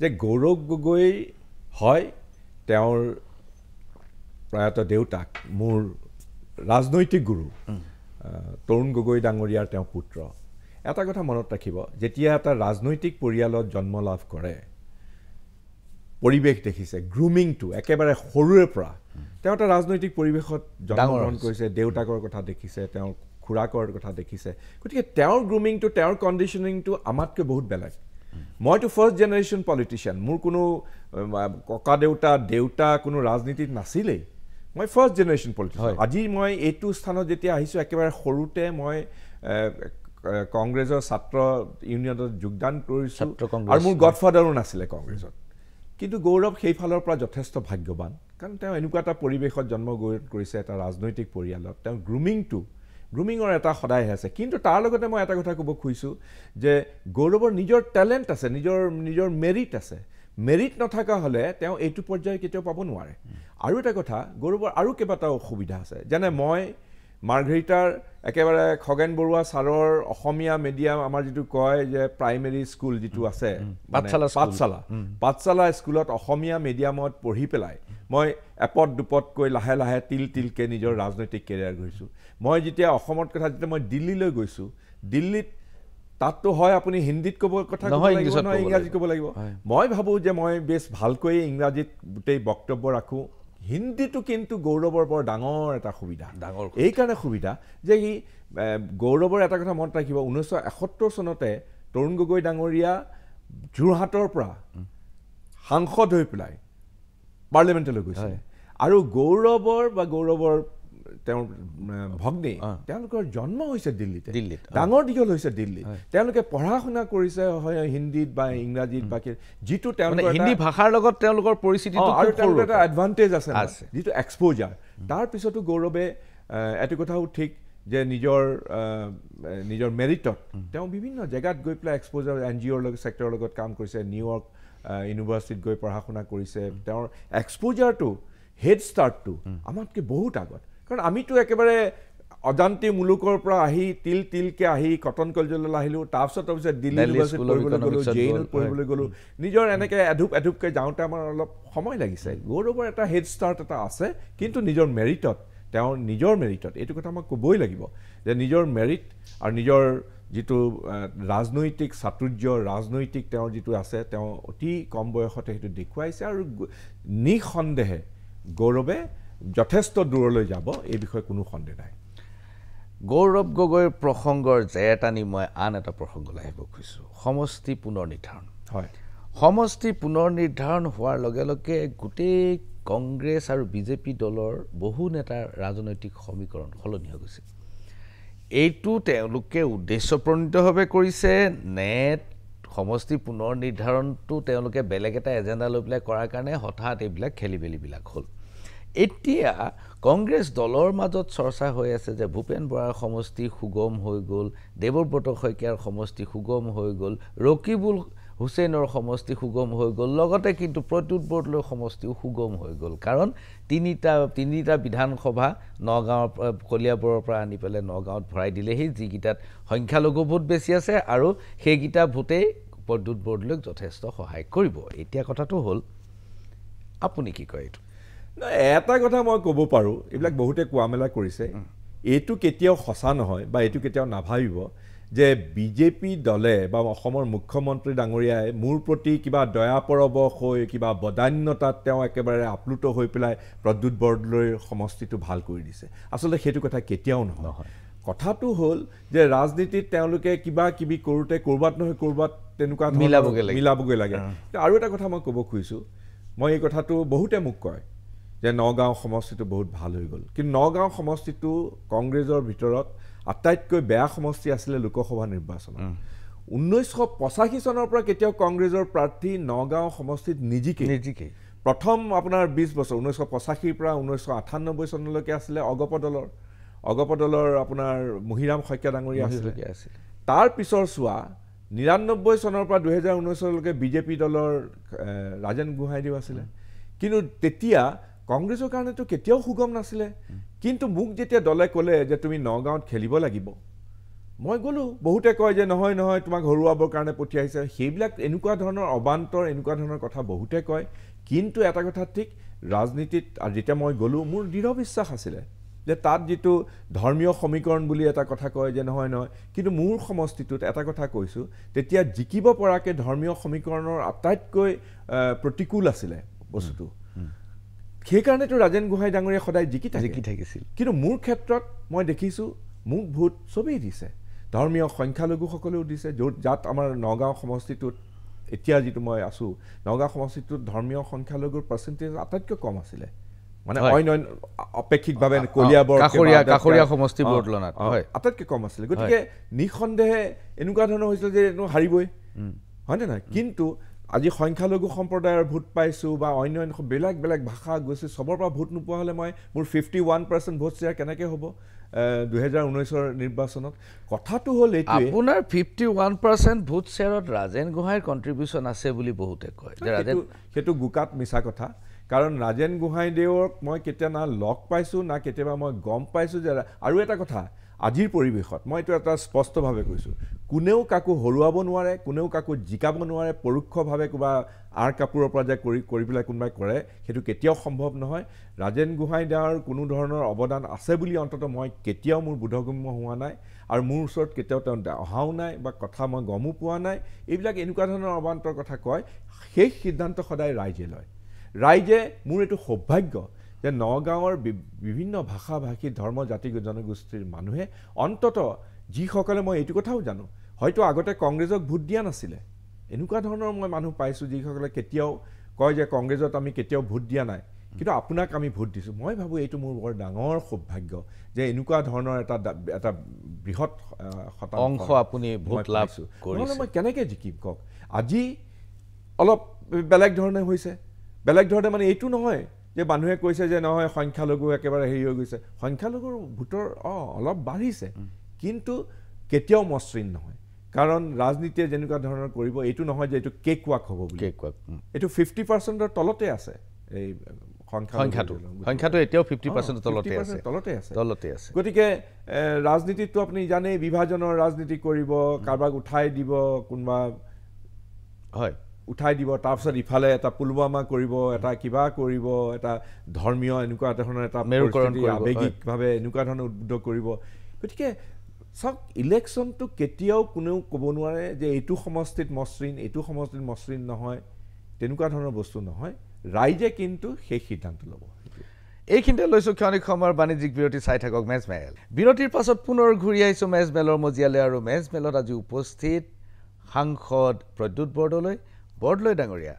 যে গৌৰৱ গগৈ হয় তেওঁৰ প্ৰয়াত দেউতাক মোৰ ৰাজনৈতিক গুৰু তৰুণ গগৈ ডাঙৰীয়াৰ তেওঁ পুত্ৰ এটা কথা মনত ৰাখিব যেতিয়া এটা ৰাজনৈতিক পৰিয়ালত জন্ম লাভ কৰে পৰিৱেশ দেখিছে গ্ৰুমিংটো একেবাৰে সৰুৰে পৰা তেওঁ এটা ৰাজনৈতিক পৰিৱেশত জন্মগ্ৰহণ কৰিছে দেউতাকৰ কথা দেখিছে তেওঁৰ খুৰাকৰ কথা দেখিছে গতিকে তেওঁৰ গ্ৰুমিংটো তেওঁৰ কণ্ডিশ্যনিংটো আমাতকৈ বহুত বেলেগ মইতো ফাৰ্ষ্ট জেনেৰেশ্যন পলিটিচিয়ান মোৰ কোনো ককা দেউতা দেউতা কোনো ৰাজনীতিত নাছিলেই মই ফাৰ্ষ্ট জেনেৰেশ্যন পলিটিক হয় আজি মই এইটো স্থানত যেতিয়া আহিছোঁ একেবাৰে সৰুতে মই কংগ্ৰেছৰ ছাত্ৰ ইউনিয়নত যোগদান কৰিছোঁ আৰু মোৰ গডফাদাৰো নাছিলে কংগ্ৰেছত কিন্তু গৌৰৱ সেইফালৰ পৰা যথেষ্ট ভাগ্যৱান কাৰণ তেওঁ এনেকুৱা এটা পৰিৱেশত জন্মগ্ৰহণ কৰিছে এটা ৰাজনৈতিক পৰিয়ালত তেওঁ গ্ৰুমিংটো গ্ৰুমিঙৰ এটা সদায়হে আছে কিন্তু তাৰ লগতে মই এটা কথা ক'ব খুজিছোঁ যে গৌৰৱৰ নিজৰ টেলেণ্ট আছে নিজৰ নিজৰ মেৰিট আছে মেৰিট নথকা হ'লে তেওঁ এইটো পৰ্যায় কেতিয়াও পাব নোৱাৰে আৰু এটা কথা গৌৰৱৰ আৰু কেইবাটাও অসুবিধা আছে যেনে মই মাৰ্ঘেৰিটাৰ একেবাৰে খগেন বৰুৱা ছাৰৰ অসমীয়া মিডিয়াম আমাৰ যিটো কয় যে প্ৰাইমেৰী স্কুল যিটো আছে পাঠশালা পাঠশালা পাঠশালা স্কুলত অসমীয়া মিডিয়ামত পঢ়ি পেলাই মই এপদ দুপদকৈ লাহে লাহে তিল তিলকৈ নিজৰ ৰাজনৈতিক কেৰিয়াৰ গঢ়িছোঁ মই যেতিয়া অসমত কথা যেতিয়া মই দিল্লীলৈ গৈছোঁ দিল্লীত তাততো হয় আপুনি হিন্দীত ক'ব কথা নহয় ইংৰাজীত ক'ব লাগিব মই ভাবোঁ যে মই বেছ ভালকৈয়ে ইংৰাজীত গোটেই বক্তব্য ৰাখোঁ হিন্দীটো কিন্তু গৌৰৱৰ বৰ ডাঙৰ এটা সুবিধা ডাঙৰ এইকাৰণে সুবিধা যে ই গৌৰৱৰ এটা কথা মনত ৰাখিব ঊনৈছশ এসত্তৰ চনতে তৰুণ গগৈ ডাঙৰীয়া যোৰহাটৰ পৰা সাংসদ হৈ পেলাই পাৰ্লিয়ামেণ্টলৈ গৈছে আৰু গৌৰৱৰ বা গৌৰৱৰ তেওঁৰ ভগ্নী তেওঁলোকৰ জন্ম হৈছে দিল্লীতে দিল্লীত ডাঙৰ দীঘল হৈছে দিল্লীত তেওঁলোকে পঢ়া শুনা কৰিছে হয় হিন্দীত বা ইংৰাজীত বা যিটো তেওঁলোকে হিন্দী ভাষাৰ লগত তেওঁলোকৰ পৰিস্থিতি এটা এডভান্টেজ আছে যিটো এক্সপ'জাৰ তাৰপিছতো গৌৰৱে এইটো কথাও ঠিক যে নিজৰ নিজৰ মেৰিটত তেওঁ বিভিন্ন জেগাত গৈ পেলাই এক্সপ'জাৰ এন জি অ'ৰ লগত চেক্টৰৰ লগত কাম কৰিছে নিউয়ৰ্ক ইউনিভাৰ্চিটিত গৈ পঢ়া শুনা কৰিছে তেওঁৰ এক্সপ'জাৰটো হেড ষ্টাৰ্টটো আমাতকৈ বহুত আগত কাৰণ আমিতো একেবাৰে অজান্তি মুলুকৰ পৰা আহি তিল তিলকৈ আহি কটন কলেজলৈ আহিলোঁ তাৰপিছত তাৰপিছত দিল্লী পঢ়িবলৈ গ'লোঁ পঢ়িবলৈ গ'লোঁ নিজৰ এনেকৈ এধুপ এধুপকৈ যাওঁতে আমাৰ অলপ সময় লাগিছে গৌৰৱৰ এটা হেড ষ্টাৰ্ট এটা আছে কিন্তু নিজৰ মেৰিটত তেওঁৰ নিজৰ মেৰিটত এইটো কথা আমাক ক'বই লাগিব যে নিজৰ মেৰিট আৰু নিজৰ যিটো ৰাজনৈতিক চাতুৰ্য ৰাজনৈতিক তেওঁৰ যিটো আছে তেওঁ অতি কম বয়সতে সেইটো দেখুৱাইছে আৰু নিঃসন্দেহে গৌৰৱে যথেষ্ট দূৰলৈ যাব এই বিষয়ে কোনো সন্দেহ নাই গৌৰৱ গগৈৰ প্ৰসংগৰ জেয়েত আনি মই আন এটা প্ৰসংগলৈ আহিব খুজিছোঁ সমষ্টি পুনৰ নিৰ্ধাৰণ হয় সমষ্টি পুনৰ নিৰ্ধাৰণ হোৱাৰ লগে লগে গোটেই কংগ্ৰেছ আৰু বিজেপি দলৰ বহু নেতাৰ ৰাজনৈতিক সমীকৰণ সলনি হৈ গৈছে এইটো তেওঁলোকে উদ্দেশ্যপ্ৰণীতভাৱে কৰিছে নে সমষ্টি পুনৰ নিৰ্ধাৰণটো তেওঁলোকে বেলেগ এটা এজেণ্ডা লৈ পেলাই কৰাৰ কাৰণে হঠাৎ এইবিলাক খেলি মেলিবিলাক হ'ল এতিয়া কংগ্ৰেছ দলৰ মাজত চৰ্চা হৈ আছে যে ভূপেন বৰাৰ সমষ্টি সুগম হৈ গ'ল দেৱব্ৰত শইকীয়াৰ সমষ্টি সুগম হৈ গ'ল ৰকিবুল হুছেইনৰ সমষ্টি সুগম হৈ গ'ল লগতে কিন্তু প্ৰদ্যুত বৰদলৈ সমষ্টিও সুগম হৈ গ'ল কাৰণ তিনিটা তিনিটা বিধানসভা নগাঁৱৰ কলিয়াবৰৰ পৰা আনি পেলাই নগাঁৱত ভৰাই দিলেহি যিকেইটাত সংখ্যালঘু ভোট বেছি আছে আৰু সেইকেইটা ভোটেই প্ৰদ্যুত বৰদলৈক যথেষ্ট সহায় কৰিব এতিয়া কথাটো হ'ল আপুনি কি কয় এইটো এটা কথা মই ক'ব পাৰোঁ এইবিলাক বহুতে কোৱা মেলা কৰিছে এইটো কেতিয়াও সঁচা নহয় বা এইটো কেতিয়াও নাভাবিব যে বিজেপি দলে বা অসমৰ মুখ্যমন্ত্ৰী ডাঙৰীয়াই মোৰ প্ৰতি কিবা দয়া পৰৱশ হৈ কিবা বদান্যতাত তেওঁ একেবাৰে আপ্লুত হৈ পেলাই প্ৰদ্যুৎ বৰদলৈৰ সমষ্টিটো ভাল কৰি দিছে আচলতে সেইটো কথা কেতিয়াও নহয় কথাটো হ'ল যে ৰাজনীতিত তেওঁলোকে কিবা কিবি কৰোঁতে ক'ৰবাত নহয় ক'ৰবাত তেনেকুৱা মিলাবগৈ লাগে মিলাবগৈ লাগে আৰু এটা কথা মই ক'ব খুজিছোঁ মই এই কথাটো বহুতে মোক কয় যে নগাঁও সমষ্টিটো বহুত ভাল হৈ গ'ল কিন্তু নগাঁও সমষ্টিটো কংগ্ৰেছৰ ভিতৰত আটাইতকৈ বেয়া সমষ্টি আছিলে লোকসভা নিৰ্বাচনত ঊনৈছশ পঁচাশী চনৰ পৰা কেতিয়াও কংগ্ৰেছৰ প্ৰাৰ্থী নগাঁও সমষ্টিত নিজিকে নিজিকে প্ৰথম আপোনাৰ বিছ বছৰ ঊনৈছশ পঁচাশীৰ পৰা ঊনৈছশ আঠান্নব্বৈ চনলৈকে আছিলে অগপ দলৰ অগপ দলৰ আপোনাৰ মহিৰাম শইকীয়া ডাঙৰীয়া আছিল তাৰ পিছৰ চোৱা নিৰান্নব্বৈ চনৰ পৰা দুহেজাৰ ঊনৈছলৈকে বিজেপি দলৰ ৰাজেন গোহাঁইদেউ আছিলে কিন্তু তেতিয়া কংগ্ৰেছৰ কাৰণেতো কেতিয়াও সুগম নাছিলে কিন্তু মোক যেতিয়া দলে ক'লে যে তুমি নগাঁৱত খেলিব লাগিব মই গ'লোঁ বহুতে কয় যে নহয় নহয় তোমাক হৰুৱাবৰ কাৰণে পঠিয়াইছে সেইবিলাক এনেকুৱা ধৰণৰ অবান্তৰ এনেকুৱা ধৰণৰ কথা বহুতে কয় কিন্তু এটা কথা ঠিক ৰাজনীতিত আৰু যেতিয়া মই গ'লোঁ মোৰ দৃঢ় বিশ্বাস আছিলে যে তাত যিটো ধৰ্মীয় সমীকৰণ বুলি এটা কথা কয় যে নহয় নহয় কিন্তু মোৰ সমষ্টিটোত এটা কথা কৈছোঁ তেতিয়া জিকিব পৰাকৈ ধৰ্মীয় সমীকৰণৰ আটাইতকৈ প্ৰতিকূল আছিলে বস্তুটো সেইকাৰণেতো ৰাজেন গোহাঁই ডাঙৰীয়া সদায় জিকি থাকে জিকি থাকিছিল কিন্তু মোৰ ক্ষেত্ৰত মই দেখিছোঁ মোক ভোট চবেই দিছে ধৰ্মীয় সংখ্যালঘুসকলেও দিছে য'ত যাত আমাৰ নগাঁও সমষ্টিটোত এতিয়া যিটো মই আছোঁ নগাঁও সমষ্টিটোত ধৰ্মীয় সংখ্যালঘুৰ পাৰ্চেণ্টেজ আটাইতকৈ কম আছিলে মানে অন্য অন্য আপেক্ষিকভাৱে আটাইতকৈ কম আছিলে গতিকে নিঃসন্দেহে এনেকুৱা ধৰণৰ হৈছিলে যে এইটো হাৰিবই হয়নে নহয় কিন্তু আজি সংখ্যালঘু সম্প্ৰদায়ৰ ভোট পাইছোঁ বা অন্য অন্য বেলেগ বেলেগ ভাষা গৈছে চবৰ পৰা ভোট নোপোৱা হ'লে মই মোৰ fifty one percent vote share কেনেকৈ হ'ব দুহেজাৰ ঊনৈছৰ নিৰ্বাচনত কথাটো হ'ল এই আপোনাৰ ফিফটি ওৱান পাৰ্চেণ্ট ভোট শ্বেয়াৰত ৰাজেন গোহাঁইৰ কণ্ট্ৰিবিউশ্যন আছে বুলি বহুতে কয় ৰাজেন সেইটো গোকাত মিছা কথা কাৰণ ৰাজেন গোহাঁইদেৱক মই কেতিয়া না লগ পাইছোঁ না কেতিয়াবা মই গম পাইছোঁ যে আৰু এটা কথা আজিৰ পৰিৱেশত মই এইটো এটা স্পষ্টভাৱে কৈছোঁ কোনেও কাকো হৰুৱাব নোৱাৰে কোনেও কাকো জিকাব নোৱাৰে পৰোক্ষভাৱে কিবা আৰ কাপোৰৰ পৰা যে কৰি কৰি পেলাই কোনোবাই কৰে সেইটো কেতিয়াও সম্ভৱ নহয় ৰাজেন গোহাঁই দাৰ কোনো ধৰণৰ অৱদান আছে বুলি অন্ততঃ মই কেতিয়াও মোৰ বোধগম্য হোৱা নাই আৰু মোৰ ওচৰত কেতিয়াও তেওঁ অহাও নাই বা কথা মই গমো পোৱা নাই এইবিলাক এনেকুৱা ধৰণৰ অৱান্তৰ কথা কয় সেই সিদ্ধান্ত সদায় ৰাইজে লয় ৰাইজে মোৰ এইটো সৌভাগ্য যে নগাঁৱৰ বিভিন্ন ভাষা ভাষী ধৰ্ম জাতি জনগোষ্ঠীৰ মানুহে অন্তত যিসকলে মই এইটো কথাও জানো হয়তো আগতে কংগ্ৰেছক ভোট দিয়া নাছিলে এনেকুৱা ধৰণৰ মই মানুহ পাইছোঁ যিসকলে কেতিয়াও কয় যে কংগ্ৰেছত আমি কেতিয়াও ভোট দিয়া নাই কিন্তু আপোনাক আমি ভোট দিছোঁ মই ভাবোঁ এইটো মোৰ বৰ ডাঙৰ সৌভাগ্য যে এনেকুৱা ধৰণৰ এটা এটা বৃহৎ অংশ আপুনি ভোট লাভছোঁ নহ'লে মই কেনেকৈ জিকিম কওক আজি অলপ বেলেগ ধৰণে হৈছে বেলেগ ধৰণে মানে এইটো নহয় যে মানুহে কৈছে যে নহয় সংখ্যালঘু একেবাৰে হেৰি হৈ গৈছে সংখ্যালঘুৰ ভোটৰ অঁ অলপ বাঢ়িছে কিন্তু কেতিয়াও মসৃণ নহয় কাৰণ ৰাজনীতিয়ে যেনেকুৱা ধৰণৰ কৰিব এইটো নহয় যে এইটো কেক ৱাক হ'ব বুলি কেক ৱাক এইটো ফিফটি পাৰ্চেণ্টৰ তলতে আছে এই সংখ্যাটো সংখ্যাটো এতিয়াও ফিফটি পাৰ্চেণ্ট তলতে আছে তলতে আছে তলতে আছে গতিকে ৰাজনীতিটো আপুনি জানেই বিভাজনৰ ৰাজনীতি কৰিব কাৰোবাক উঠাই দিব কোনোবা হয় উঠাই দিব তাৰপিছত ইফালে এটা পুলৱামা কৰিব এটা কিবা কৰিব এটা ধৰ্মীয় এনেকুৱা ধৰণৰ এটা মেৰুকৰণ আৱেগিকভাৱে এনেকুৱা ধৰণৰ উদ্বুদ্ধ কৰিব গতিকে চাওক ইলেকশ্যনটো কেতিয়াও কোনেও ক'ব নোৱাৰে যে এইটো সমষ্টিত মসৃণ এইটো সমষ্টিত মসৃণ নহয় তেনেকুৱা ধৰণৰ বস্তু নহয় ৰাইজে কিন্তু সেই সিদ্ধান্ত ল'ব এইখিনিতে লৈছোঁ ক্ষণিক সময়ৰ বাণিজ্যিক বিৰতি চাই থাকক মেজমেল বিৰতিৰ পাছত পুনৰ ঘূৰি আহিছোঁ মেজমেলৰ মজিয়ালৈ আৰু মেজমেলত আজি উপস্থিত সাংসদ প্ৰদ্যুৎ বৰদলৈ বৰদলৈ ডাঙৰীয়া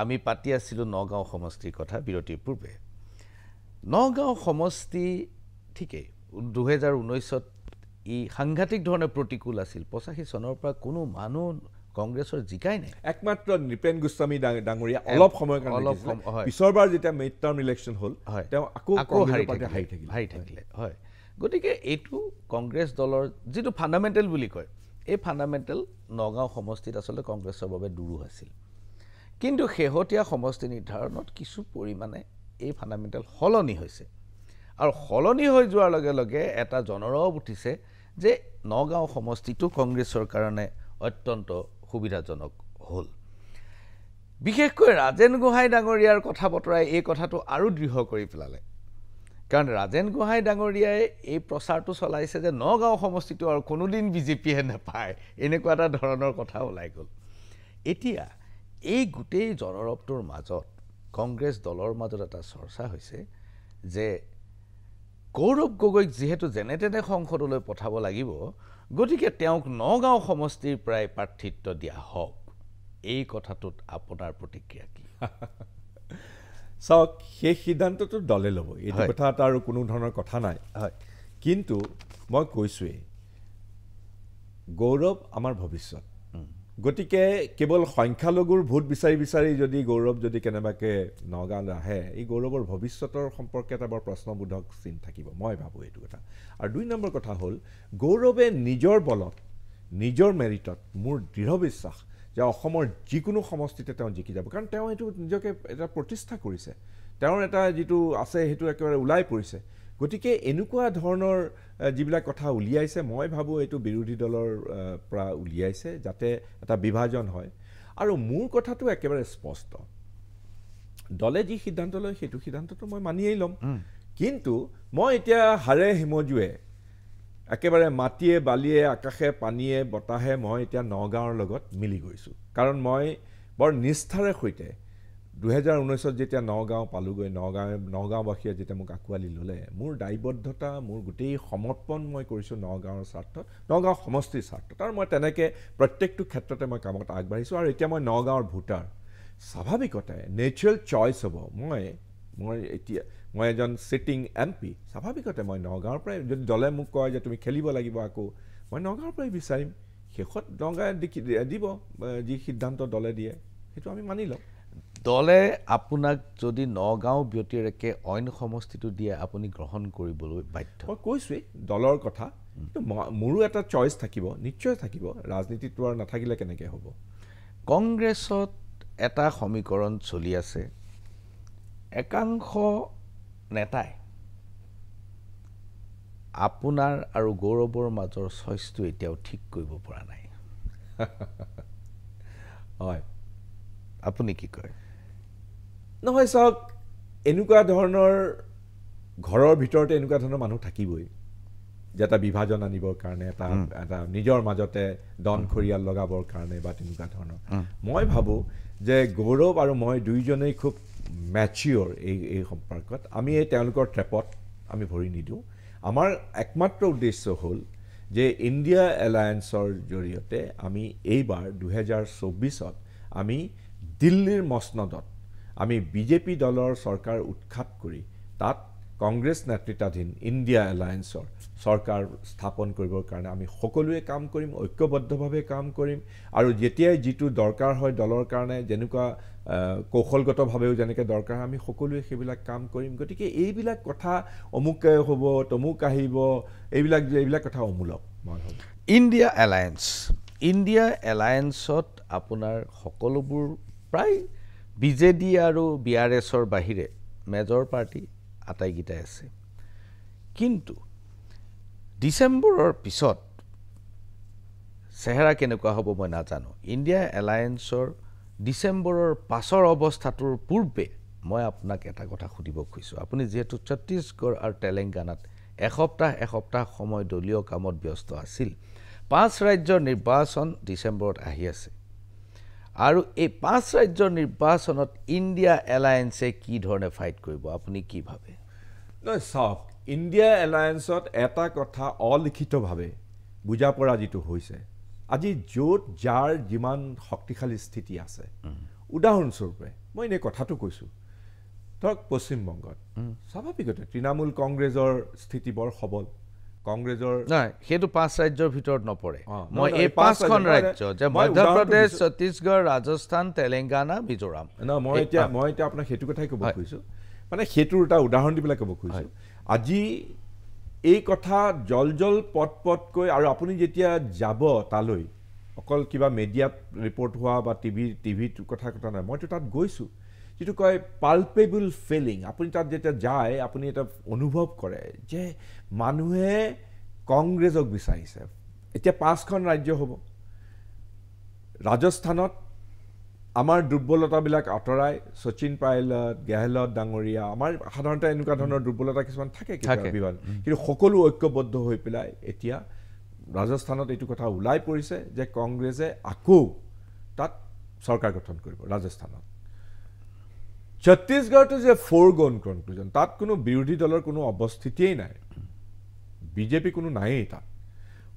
আমি পাতি আছিলোঁ নগাঁও সমষ্টিৰ কথা বিৰতিৰ পূৰ্বে নগাঁও সমষ্টি ঠিকেই দুহেজাৰ ঊনৈছত ই সাংঘাতিক ধৰণে প্ৰতিকূল আছিল পঁচাশী চনৰ পৰা কোনো মানুহ কংগ্ৰেছৰ জিকাই নাই একমাত্ৰ নৃপেন গোস্বামী ডাঙৰীয়া অলপ সময় অলপ পিছৰবাৰ যেতিয়া মিড টাৰ্ম ইলেকশ্যন হ'ল হয় তেওঁ আকৌ আকৌ হাৰি থাকিলে হাৰি থাকিলে হয় গতিকে এইটো কংগ্ৰেছ দলৰ যিটো ফাণ্ডামেণ্টেল বুলি কয় এই ফাণ্ডামেণ্টেল নগাঁও সমষ্টিত আচলতে কংগ্ৰেছৰ বাবে দূৰো আছিল কিন্তু শেহতীয়া সমষ্টি নিৰ্ধাৰণত কিছু পৰিমাণে এই ফাণ্ডামেণ্টেল সলনি হৈছে আৰু সলনি হৈ যোৱাৰ লগে লগে এটা জনৰব উঠিছে যে নগাঁও সমষ্টিটো কংগ্ৰেছৰ কাৰণে অত্যন্ত সুবিধাজনক হ'ল বিশেষকৈ ৰাজেন গোহাঁই ডাঙৰীয়াৰ কথা বতৰাই এই কথাটো আৰু দৃঢ় কৰি পেলালে কাৰণ ৰাজেন গোহাঁই ডাঙৰীয়াই এই প্ৰচাৰটো চলাইছে যে নগাঁও সমষ্টিটো আৰু কোনোদিন বিজেপিয়ে নাপায় এনেকুৱা এটা ধৰণৰ কথা ওলাই গ'ল এতিয়া এই গোটেই জনৰবটোৰ মাজত কংগ্ৰেছ দলৰ মাজত এটা চৰ্চা হৈছে যে গৌৰৱ গগৈক যিহেতু যেনে তেনে সংসদলৈ পঠাব লাগিব গতিকে তেওঁক নগাঁও সমষ্টিৰ প্ৰায় প্ৰাৰ্থিত্ব দিয়া হওক এই কথাটোত আপোনাৰ প্ৰতিক্ৰিয়া কি চাওক সেই সিদ্ধান্তটো দলে ল'ব এই কথা এটা আৰু কোনো ধৰণৰ কথা নাই হয় কিন্তু মই কৈছোঁৱেই গৌৰৱ আমাৰ ভৱিষ্যত গতিকে কেৱল সংখ্যালঘুৰ ভোট বিচাৰি বিচাৰি যদি গৌৰৱ যদি কেনেবাকৈ নগাঁৱলৈ আহে এই গৌৰৱৰ ভৱিষ্যতৰ সম্পৰ্কে এটা বৰ প্ৰশ্নবোধক চিন থাকিব মই ভাবোঁ এইটো কথা আৰু দুই নম্বৰ কথা হ'ল গৌৰৱে নিজৰ বলত নিজৰ মেৰিটত মোৰ দৃঢ় বিশ্বাস যে অসমৰ যিকোনো সমষ্টিতে তেওঁ জিকি যাব কাৰণ তেওঁ এইটো নিজকে এটা প্ৰতিষ্ঠা কৰিছে তেওঁৰ এটা যিটো আছে সেইটো একেবাৰে ওলাই পৰিছে গতিকে এনেকুৱা ধৰণৰ যিবিলাক কথা উলিয়াইছে মই ভাবোঁ এইটো বিৰোধী দলৰ পৰা উলিয়াইছে যাতে এটা বিভাজন হয় আৰু মোৰ কথাটো একেবাৰে স্পষ্ট দলে যি সিদ্ধান্ত লয় সেইটো সিদ্ধান্তটো মই মানিয়েই ল'ম কিন্তু মই এতিয়া হাৰে হিমজুৱে একেবাৰে মাটিয়ে বালিয়ে আকাশে পানীয়ে বতাহে মই এতিয়া নগাঁৱৰ লগত মিলি গৈছোঁ কাৰণ মই বৰ নিষ্ঠাৰে সৈতে দুহেজাৰ ঊনৈছত যেতিয়া নগাঁও পালোগৈ নগাঁও নগাঁওবাসীয়ে যেতিয়া মোক আঁকোৱালি ল'লে মোৰ দায়বদ্ধতা মোৰ গোটেই সমৰ্পণ মই কৰিছোঁ নগাঁৱৰ স্বাৰ্থত নগাঁও সমষ্টিৰ স্বাৰ্থত আৰু মই তেনেকৈ প্ৰত্যেকটো ক্ষেত্ৰতে মই কামত আগবাঢ়িছোঁ আৰু এতিয়া মই নগাঁৱৰ ভোটাৰ স্বাভাৱিকতে নেচাৰেল চইচ হ'ব মই মই এতিয়া মই এজন ছিটিং এম পি স্বাভাৱিকতে মই নগাঁৱৰ পৰাই যদি দলে মোক কয় যে তুমি খেলিব লাগিব আকৌ মই নগাঁৱৰ পৰাই বিচাৰিম শেষত নগাঁৱে দি দিব যি সিদ্ধান্ত দলে দিয়ে সেইটো আমি মানি লওঁ দলে আপোনাক যদি নগাঁও ব্যতিৰেকে অইন সমষ্টিটো দিয়ে আপুনি গ্ৰহণ কৰিবলৈ বাধ্য মই কৈছোৱেই দলৰ কথা মোৰো এটা চইচ থাকিব নিশ্চয় থাকিব ৰাজনীতিটো আৰু নাথাকিলে কেনেকৈ হ'ব কংগ্ৰেছত এটা সমীকৰণ চলি আছে একাংশ নেতাই আপোনাৰ আৰু গৌৰৱৰ মাজৰ চইচটো এতিয়াও ঠিক কৰিব পৰা নাই হয় আপুনি কি কয় নহয় চাওক এনেকুৱা ধৰণৰ ঘৰৰ ভিতৰতে এনেকুৱা ধৰণৰ মানুহ থাকিবই যে এটা বিভাজন আনিবৰ কাৰণে এটা এটা নিজৰ মাজতে দনখৰিয়াল লগাবৰ কাৰণে বা তেনেকুৱা ধৰণৰ মই ভাবোঁ যে গৌৰৱ আৰু মই দুয়োজনেই খুব মেচিয়ৰ এই এই সম্পৰ্কত আমি এই তেওঁলোকৰ ট্ৰেপত আমি ভৰি নিদিওঁ আমাৰ একমাত্ৰ উদ্দেশ্য হ'ল যে ইণ্ডিয়া এলায়েন্সৰ জৰিয়তে আমি এইবাৰ দুহেজাৰ চৌবিছত আমি দিল্লীৰ মচনদত আমি বিজেপি দলৰ চৰকাৰ উৎখাত কৰি তাত কংগ্ৰেছ নেতৃত্বাধীন ইণ্ডিয়া এলায়েন্সৰ চৰকাৰ স্থাপন কৰিবৰ কাৰণে আমি সকলোৱে কাম কৰিম ঐক্যবদ্ধভাৱে কাম কৰিম আৰু যেতিয়াই যিটো দৰকাৰ হয় দলৰ কাৰণে যেনেকুৱা কৌশলগতভাৱেও যেনেকৈ দৰকাৰ হয় আমি সকলোৱে সেইবিলাক কাম কৰিম গতিকে এইবিলাক কথা অমুক হ'ব তমুক আহিব এইবিলাক এইবিলাক কথা অমূলক মই ভাবোঁ ইণ্ডিয়া এলায়েন্স ইণ্ডিয়া এলায়েন্সত আপোনাৰ সকলোবোৰ প্ৰায় বিজেডি আৰু বি আৰ এছৰ বাহিৰে মেজৰ পাৰ্টি আটাইকেইটাই আছে কিন্তু ডিচেম্বৰৰ পিছত চেহেৰা কেনেকুৱা হ'ব মই নাজানো ইণ্ডিয়া এলায়েন্সৰ ডিচেম্বৰৰ পাছৰ অৱস্থাটোৰ পূৰ্বে মই আপোনাক এটা কথা সুধিব খুজিছোঁ আপুনি যিহেতু ছত্তীশগড় আৰু তেলেংগানাত এসপ্তাহ এসপ্তাহ সময় দলীয় কামত ব্যস্ত আছিল পাঁচ ৰাজ্যৰ নিৰ্বাচন ডিচেম্বৰত আহি আছে আৰু এই পাঁচ ৰাজ্যৰ নিৰ্বাচনত ইণ্ডিয়া এলায়েঞ্চে কি ধৰণে ফাইট কৰিব আপুনি কি ভাবে নহয় চাওক ইণ্ডিয়া এলায়েন্সত এটা কথা অলিখিতভাৱে বুজা পৰা যিটো হৈছে আজি য'ত যাৰ যিমান শক্তিশালী স্থিতি আছে উদাহৰণস্বৰূপে মই এনেই কথাটো কৈছোঁ ধৰক পশ্চিমবংগত স্বাভাৱিকতে তৃণমূল কংগ্ৰেছৰ স্থিতি বৰ সবল কংগ্ৰেছৰ নাই সেইটো পাঁচ ৰাজ্যৰ ভিতৰত নপৰে মই এই পাঁচখন ৰাজ্য যে মধ্যপ্ৰদেশ ছত্তীশগড় ৰাজস্থান মানে সেইটোৰ এটা উদাহৰণ দিবলৈ ক'ব খুজিছোঁ আজি এই কথা জল জল পট পটকৈ আৰু আপুনি যেতিয়া যাব তালৈ অকল কিবা মেডিয়াত ৰিপৰ্ট হোৱা বা টিভি টিভিত কথা কথা নাই মইতো তাত গৈছোঁ যিটো কয় পাল্পেবল ফিলিং আপুনি তাত যেতিয়া যায় আপুনি এটা অনুভৱ কৰে যে মানুহে কংগ্ৰেছক বিচাৰিছে এতিয়া পাঁচখন ৰাজ্য হ'ব ৰাজস্থানত আমাৰ দুৰ্বলতাবিলাক আঁতৰাই শচীন পাইলট গেহলট ডাঙৰীয়া আমাৰ সাধাৰণতে এনেকুৱা ধৰণৰ দুৰ্বলতা কিছুমান থাকে কিন্তু সকলো ঐক্যবদ্ধ হৈ পেলাই এতিয়া ৰাজস্থানত এইটো কথা ওলাই পৰিছে যে কংগ্ৰেছে আকৌ তাত চৰকাৰ গঠন কৰিব ৰাজস্থানত ছত্তিশগড়টো যে ফ'ৰ গন কনক্লুজন তাত কোনো বিৰোধী দলৰ কোনো অৱস্থিতিয়েই নাই বিজেপি কোনো নায়েই তাত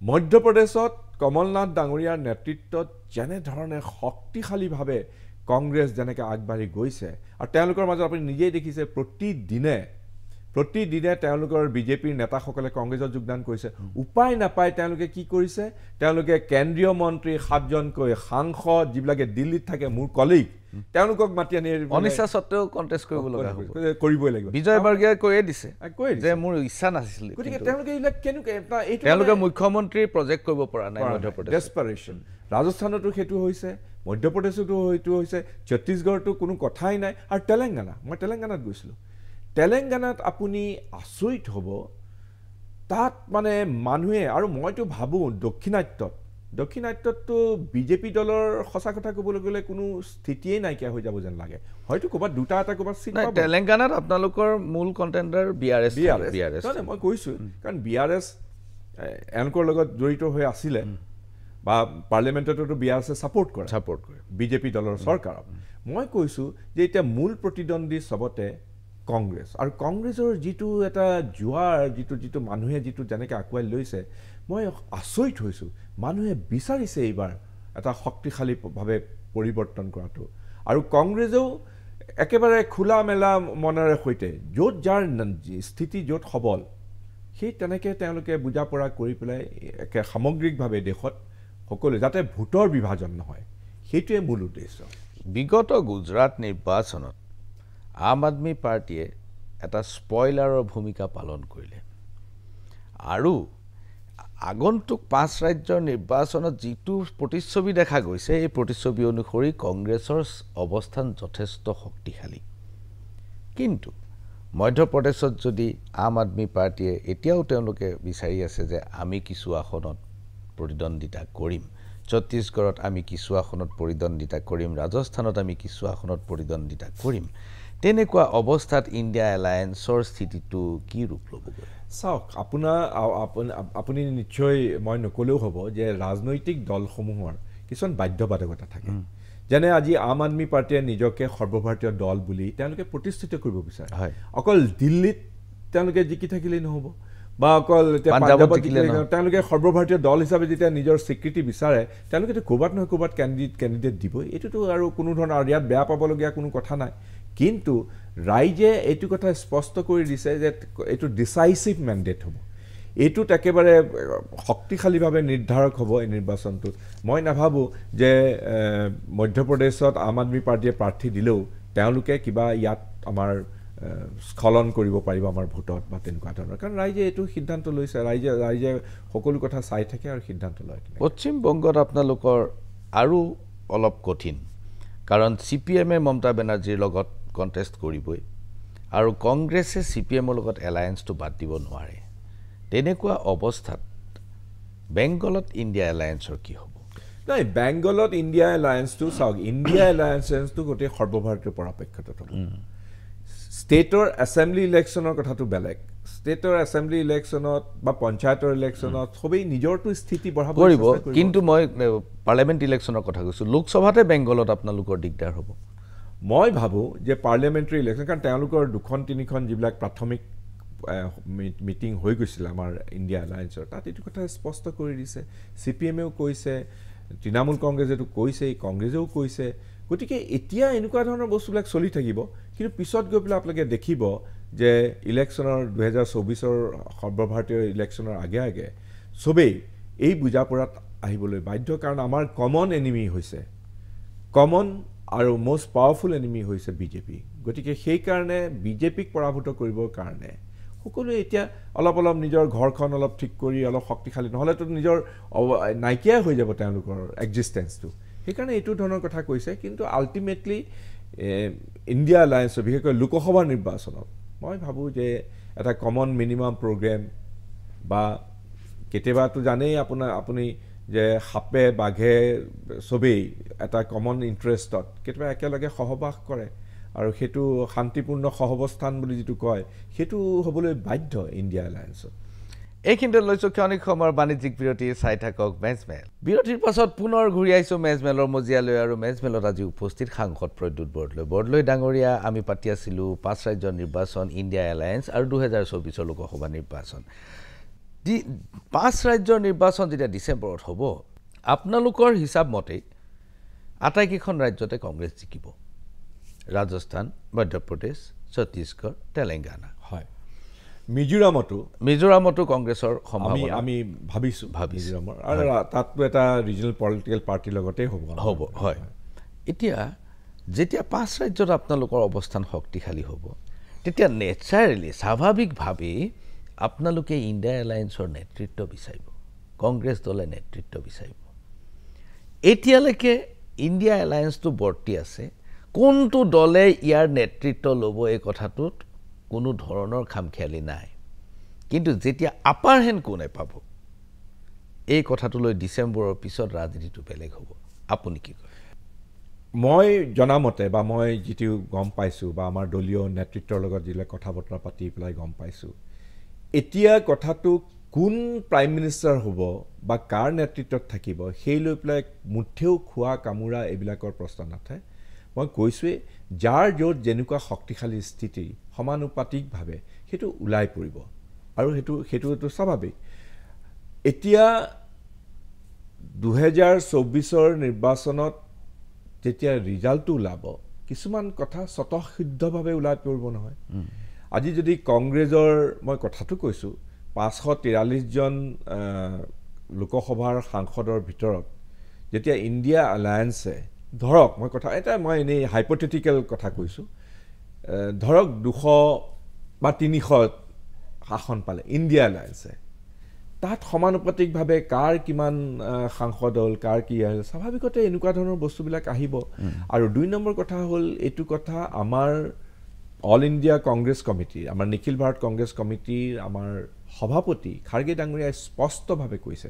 মধ্যপ্ৰদেশত কমলনাথ ডাঙৰীয়াৰ নেতৃত্বত যেনেধৰণে শক্তিশালীভাৱে কংগ্ৰেছ যেনেকৈ আগবাঢ়ি গৈছে আৰু তেওঁলোকৰ মাজত আপুনি নিজেই দেখিছে প্ৰতিদিনে প্ৰতিদিনে তেওঁলোকৰ বিজেপিৰ নেতাসকলে কংগ্ৰেছত যোগদান কৰিছে উপায় নাপায় তেওঁলোকে কি কৰিছে তেওঁলোকে কেন্দ্ৰীয় মন্ত্ৰী সাতজনকৈ সাংসদ যিবিলাকে দিল্লীত থাকে মোৰ কলিগ তেওঁলোকক মাতি আনি অনিচ্ছা স্বত্বেও কণ্টেষ্ট কৰিব লগা কৰিবই লাগিব বিজয় বাৰ্গীয়ে কৈয়ে দিছে যে মোৰ ইচ্ছা নাছিল গতিকে তেওঁলোকে এইবিলাক কেনেকৈ তেওঁলোকে মুখ্যমন্ত্ৰী প্ৰজেক্ট কৰিব পৰা নাই মধ্যপ্ৰদেশ ডেছপাৰেশ্যন ৰাজস্থানতো সেইটো হৈছে মধ্যপ্ৰদেশতো সেইটো হৈছে ছত্তীশগড়তো কোনো কথাই নাই আৰু তেলেংগানা মই তেলেংগানাত গৈছিলোঁ তেলেংগানাত আপুনি আচৰিত হ'ব তাত মানে মানুহে আৰু মইতো ভাবোঁ দক্ষিণাত্যত দক্ষিণাত্যতটো বিজেপি দলৰ সঁচা কথা ক'বলৈ গ'লে কোনো স্থিতিয়েই নাইকিয়া হৈ যাব যেন লাগে হয়তো ক'ৰবাত দুটা এটা ক'ৰবাত চিন তেলেংগানাত আপোনালোকৰ মূল contender B R S B R S B R S মানে মই কৈছোঁ কাৰণ বি আৰ এছ এওঁলোকৰ লগত জড়িত হৈ আছিলে বা পাৰ্লিয়ামেণ্টতো বি আৰ এছে ছাপৰ্ট কৰে ছাপৰ্ট কৰে বিজেপি দলৰ চৰকাৰক মই কৈছোঁ যে এতিয়া মূল প্ৰতিদ্বন্দ্বী চবতে কংগ্ৰেছ আৰু কংগ্ৰেছৰ যিটো এটা জোৱাৰ যিটো যিটো মানুহে যিটো যেনেকৈ আঁকোৱাই লৈছে মই আচৰিত হৈছোঁ মানুহে বিচাৰিছে এইবাৰ এটা শক্তিশালীভাৱে পৰিৱৰ্তন কৰাটো আৰু কংগ্ৰেছেও একেবাৰে খোলা মেলা মনেৰে সৈতে য'ত যাৰ স্থিতি য'ত সবল সেই তেনেকৈ তেওঁলোকে বুজা পৰা কৰি পেলাই একে সামগ্ৰিকভাৱে দেশত সকলোৱে যাতে ভোটৰ বিভাজন নহয় সেইটোৱে মূল উদ্দেশ্য বিগত গুজৰাট নিৰ্বাচনত আম আদমি পাৰ্টীয়ে এটা স্পইলাৰৰ ভূমিকা পালন কৰিলে আৰু আগন্তুক পাঁচ ৰাজ্যৰ নিৰ্বাচনত যিটো প্ৰতিচ্ছবি দেখা গৈছে এই প্ৰতিচ্ছবি অনুসৰি কংগ্ৰেছৰ অৱস্থান যথেষ্ট শক্তিশালী কিন্তু মধ্যপ্ৰদেশত যদি আম আদমি পাৰ্টীয়ে এতিয়াও তেওঁলোকে বিচাৰি আছে যে আমি কিছু আসনত প্ৰতিদ্বন্দ্বিতা কৰিম ছত্তীশগড়ত আমি কিছু আসনত প্ৰতিদ্বন্দ্বিতা কৰিম ৰাজস্থানত আমি কিছু আসনত প্ৰতিদ্বন্দ্বিতা কৰিম তেনেকুৱা অৱস্থাত ইণ্ডিয়া এলায়েন্সৰ স্থিতিটো কি ৰূপ ল'ব চাওক আপোনাৰ আপুনি নিশ্চয় মই নক'লেও হ'ব যে ৰাজনৈতিক দলসমূহৰ কিছুমান বাধ্যবাধকতা থাকে যেনে আজি আম আদমী পাৰ্টীয়ে নিজকে সৰ্বভাৰতীয় দল বুলি তেওঁলোকে প্ৰতিষ্ঠিত কৰিব বিচাৰে হয় অকল দিল্লীত তেওঁলোকে জিকি থাকিলেই নহ'ব বা অকল তেওঁলোকে সৰ্বভাৰতীয় দল হিচাপে যেতিয়া নিজৰ স্বীকৃতি বিচাৰে তেওঁলোকেতো ক'ৰবাত নহয় ক'ৰবাত কেণ্ডিডেট কেণ্ডিডেট দিবই এইটোতো আৰু কোনো ধৰণৰ ইয়াত বেয়া পাবলগীয়া কোনো কথা নাই কিন্তু ৰাইজে এইটো কথা স্পষ্ট কৰি দিছে যে এইটো ডিচাইচিভ মেণ্ডেট হ'ব এইটোত একেবাৰে শক্তিশালীভাৱে নিৰ্ধাৰক হ'ব এই নিৰ্বাচনটোত মই নাভাবোঁ যে মধ্যপ্ৰদেশত আম আদমী পাৰ্টীয়ে প্ৰাৰ্থী দিলেও তেওঁলোকে কিবা ইয়াত আমাৰ স্খলন কৰিব পাৰিব আমাৰ ভোটত বা তেনেকুৱা ধৰণৰ কাৰণ ৰাইজে এইটো সিদ্ধান্ত লৈছে ৰাইজে ৰাইজে সকলো কথা চাই থাকে আৰু সিদ্ধান্ত লয় পশ্চিমবংগত আপোনালোকৰ আৰু অলপ কঠিন কাৰণ চি পি এমে মমতা বেনাৰ্জীৰ লগত কণ্টেষ্ট কৰিবই আৰু কংগ্ৰেছে চি পি এমৰ লগত এলায়েঞ্চটো বাদ দিব নোৱাৰে তেনেকুৱা অৱস্থাত বেংগলত ইণ্ডিয়া এলায়েঞ্চৰ কি হ'ব নাই বেংগলত ইণ্ডিয়া এলায়েঞ্চটো চাওক ইণ্ডিয়া এলায়েঞ্চটো গোটেই সৰ্বভাৰতীয় পৰাপক্ষত হ'ব ষ্টেটৰ এছেম্বলি ইলেকশ্যনৰ কথাটো বেলেগ ষ্টেটৰ এছেম্বলি ইলেকশ্যনত বা পঞ্চায়তৰ ইলেকশ্যনত চবেই নিজৰটো স্থিতি বঢ়াব কৰিব কিন্তু মই পাৰ্লিয়ামেণ্ট ইলেকশ্যনৰ কথা কৈছোঁ লোকসভাতে বেংগলত আপোনালোকৰ দিগদাৰ হ'ব মই ভাবোঁ যে পাৰ্লিয়ামেণ্টেৰী ইলেকশ্যন কাৰণ তেওঁলোকৰ দুখন তিনিখন যিবিলাক প্ৰাথমিক মিটিং হৈ গৈছিলে আমাৰ ইণ্ডিয়া এলায়েন্সৰ তাত এইটো কথা স্পষ্ট কৰি দিছে চি পি এমেও কৈছে তৃণমূল কংগ্ৰেছেতো কৈছেই কংগ্ৰেছেও কৈছে গতিকে এতিয়া এনেকুৱা ধৰণৰ বস্তুবিলাক চলি থাকিব কিন্তু পিছত গৈ পেলাই আপোনালোকে দেখিব যে ইলেকশ্যনৰ দুহেজাৰ চৌবিছৰ সৰ্বভাৰতীয় ইলেকশ্যনৰ আগে আগে চবেই এই বুজাপৰাত আহিবলৈ বাধ্য কাৰণ আমাৰ কমন এনিমি হৈছে কমন আৰু মষ্ট পাৱাৰফুল এনিমি হৈছে বিজেপি গতিকে সেইকাৰণে বিজেপিক পৰাভূত কৰিবৰ কাৰণে সকলোৱে এতিয়া অলপ অলপ নিজৰ ঘৰখন অলপ ঠিক কৰি অলপ শক্তিশালী নহ'লেতো নিজৰ নাইকিয়াই হৈ যাব তেওঁলোকৰ এক্সিষ্টেঞ্চটো সেইকাৰণে এইটো ধৰণৰ কথা কৈছে কিন্তু আল্টিমেটলি ইণ্ডিয়া এলায়েন্সৰ বিশেষকৈ লোকসভা নিৰ্বাচনত মই ভাবোঁ যে এটা কমন মিনিমাম প্ৰগ্ৰেম বা কেতিয়াবাতো জানেই আপোনাৰ আপুনি যে সাপে বাঘে চবেই এটা কমন ইণ্টাৰেষ্টত কেতিয়াবা একেলগে সহবাস কৰে আৰু সেইটো শান্তিপূৰ্ণ সহৱস্থান বুলি যিটো কয় সেইটো হ'বলৈ বাধ্য ইণ্ডিয়া এলায়েঞ্চত এইখিনিতে লৈছোঁ ক্ষণিক সময়ৰ বাণিজ্যিক বিৰতি চাই থাকক মেজমেল বিৰতিৰ পাছত পুনৰ ঘূৰি আহিছোঁ মেজমেলৰ মজিয়ালৈ আৰু মেজমেলত আজি উপস্থিত সাংসদ প্ৰদ্যুৎ বৰদলৈ বৰদলৈ ডাঙৰীয়া আমি পাতি আছিলোঁ পাঁচ ৰাজ্যৰ নিৰ্বাচন ইণ্ডিয়া এলায়েন্স আৰু দুহেজাৰ চৌবিছৰ লোকসভা নিৰ্বাচন দি পাঁচ ৰাজ্যৰ নিৰ্বাচন যেতিয়া ডিচেম্বৰত হ'ব আপোনালোকৰ হিচাপমতে আটাইকেইখন ৰাজ্যতে কংগ্ৰেছ জিকিব ৰাজস্থান মধ্যপ্ৰদেশ ছত্তীশগড় তেলেংগানা হয় মিজোৰামতো মিজোৰামতো কংগ্ৰেছৰ সময় আমি ভাবিছোঁ ভাবিছোঁ আৰু তাততো এটা ৰিজনেল পলিটিকেল পাৰ্টিৰ লগতে হ'ব হ'ব হয় এতিয়া যেতিয়া পাঁচ ৰাজ্যত আপোনালোকৰ অৱস্থান শক্তিশালী হ'ব তেতিয়া নেচাৰেলি স্বাভাৱিকভাৱেই আপোনালোকে ইণ্ডিয়া এলায়েন্সৰ নেতৃত্ব বিচাৰিব কংগ্ৰেছ দলে নেতৃত্ব বিচাৰিব এতিয়ালৈকে ইণ্ডিয়া এলায়েন্সটো বৰ্তি আছে কোনটো দলে ইয়াৰ নেতৃত্ব ল'ব এই কথাটোত কোনো ধৰণৰ খাম খেয়ালি নাই কিন্তু যেতিয়া আপাৰ হেণ্ড কোনে পাব এই কথাটো লৈ ডিচেম্বৰৰ পিছত ৰাজনীতিটো বেলেগ হ'ব আপুনি কি কয় মই জনামতে বা মই যিটো গম পাইছোঁ বা আমাৰ দলীয় নেতৃত্বৰ লগত যিবিলাক কথা বতৰা পাতি পেলাই গম পাইছোঁ এতিয়া কথাটো কোন প্ৰাইম মিনিষ্টাৰ হ'ব বা কাৰ নেতৃত্বত থাকিব সেই লৈ পেলাই মুঠেও খোৱা কামোৰা এইবিলাকৰ প্ৰশ্ন নাথে মই কৈছোৱেই যাৰ য'ত যেনেকুৱা শক্তিশালী স্থিতি সমানুপাতিকভাৱে সেইটো ওলাই পৰিব আৰু সেইটো সেইটোতো স্বাভাৱিক এতিয়া দুহেজাৰ চৌবিছৰ নিৰ্বাচনত যেতিয়া ৰিজাল্টটো ওলাব কিছুমান কথা স্বতঃসিদ্ধভাৱে ওলাই পৰিব নহয় আজি যদি কংগ্ৰেছৰ মই কথাটো কৈছোঁ পাঁচশ তিৰাল্লিছজন লোকসভাৰ সাংসদৰ ভিতৰত যেতিয়া ইণ্ডিয়া এলায়েন্সে ধৰক মই কথা এটা মই এনেই হাইপথেটিকেল কথা কৈছোঁ ধৰক দুশ বা তিনিশ শাসন পালে ইণ্ডিয়া এলায়েন্সে তাত সমানুপাতিকভাৱে কাৰ কিমান সাংসদ হ'ল কাৰ কি হ'ল স্বাভাৱিকতে এনেকুৱা ধৰণৰ বস্তুবিলাক আহিব আৰু দুই নম্বৰ কথা হ'ল এইটো কথা আমাৰ অল ইণ্ডিয়া কংগ্ৰেছ কমিটিৰ আমাৰ নিখিল ভাৰত কংগ্ৰেছ কমিটিৰ আমাৰ সভাপতি খাৰ্গে ডাঙৰীয়াই স্পষ্টভাৱে কৈছে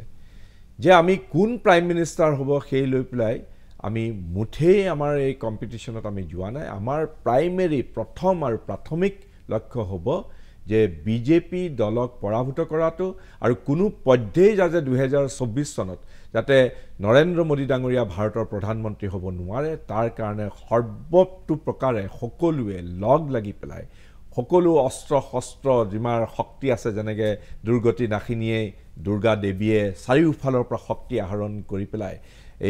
যে আমি কোন প্ৰাইম মিনিষ্টাৰ হ'ব সেই লৈ পেলাই আমি মুঠেই আমাৰ এই কম্পিটিশ্যনত আমি যোৱা নাই আমাৰ প্ৰাইমেৰী প্ৰথম আৰু প্ৰাথমিক লক্ষ্য হ'ব যে বিজেপি দলক পৰাভূত কৰাটো আৰু কোনো পধ্যেই যাতে দুহেজাৰ চৌব্বিছ চনত যাতে নৰেন্দ্ৰ মোদী ডাঙৰীয়া ভাৰতৰ প্ৰধানমন্ত্ৰী হ'ব নোৱাৰে তাৰ কাৰণে সৰ্বতো প্ৰকাৰে সকলোৱে লগ লাগি পেলাই সকলো অস্ত্ৰ শস্ত্ৰ যিমাৰ শক্তি আছে যেনেকৈ দুৰ্গতি নাশিনীয়ে দুৰ্গা দেৱীয়ে চাৰিওফালৰ পৰা শক্তি আহৰণ কৰি পেলাই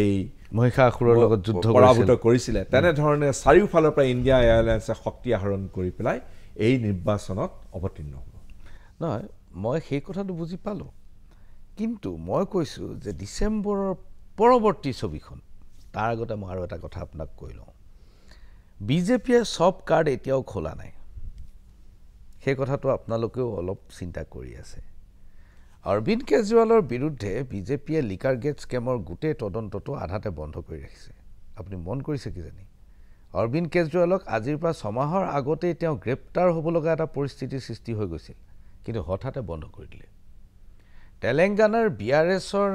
এই মহিষাসুৰৰ লগত যুদ্ধ পৰাভূত কৰিছিলে তেনেধৰণে চাৰিওফালৰ পৰা ইণ্ডিয়া এয়াৰলাইন্সে শক্তি আহৰণ কৰি পেলাই এই নিৰ্বাচনত অৱতীৰ্ণ হ'ব নহয় মই সেই কথাটো বুজি পালোঁ কিন্তু মই কৈছোঁ যে ডিচেম্বৰৰ পৰৱৰ্তী ছবিখন তাৰ আগতে মই আৰু এটা কথা আপোনাক কৈ লওঁ বিজেপিয়ে চব কাৰ্ড এতিয়াও খোলা নাই সেই কথাটো আপোনালোকেও অলপ চিন্তা কৰি আছে অৰবিন্দ কেজৰিৱালৰ বিৰুদ্ধে বিজেপিয়ে লিকাৰ গেট স্কেমৰ গোটেই তদন্তটো আধাতে বন্ধ কৰি ৰাখিছে আপুনি মন কৰিছে কিজানি অৰবিন্দ কেজৰিৱালক আজিৰ পৰা ছমাহৰ আগতেই তেওঁ গ্ৰেপ্তাৰ হ'ব লগা এটা পৰিস্থিতিৰ সৃষ্টি হৈ গৈছিল কিন্তু হঠাতে বন্ধ কৰি দিলে তেলেংগানাৰ বি আৰ এছৰ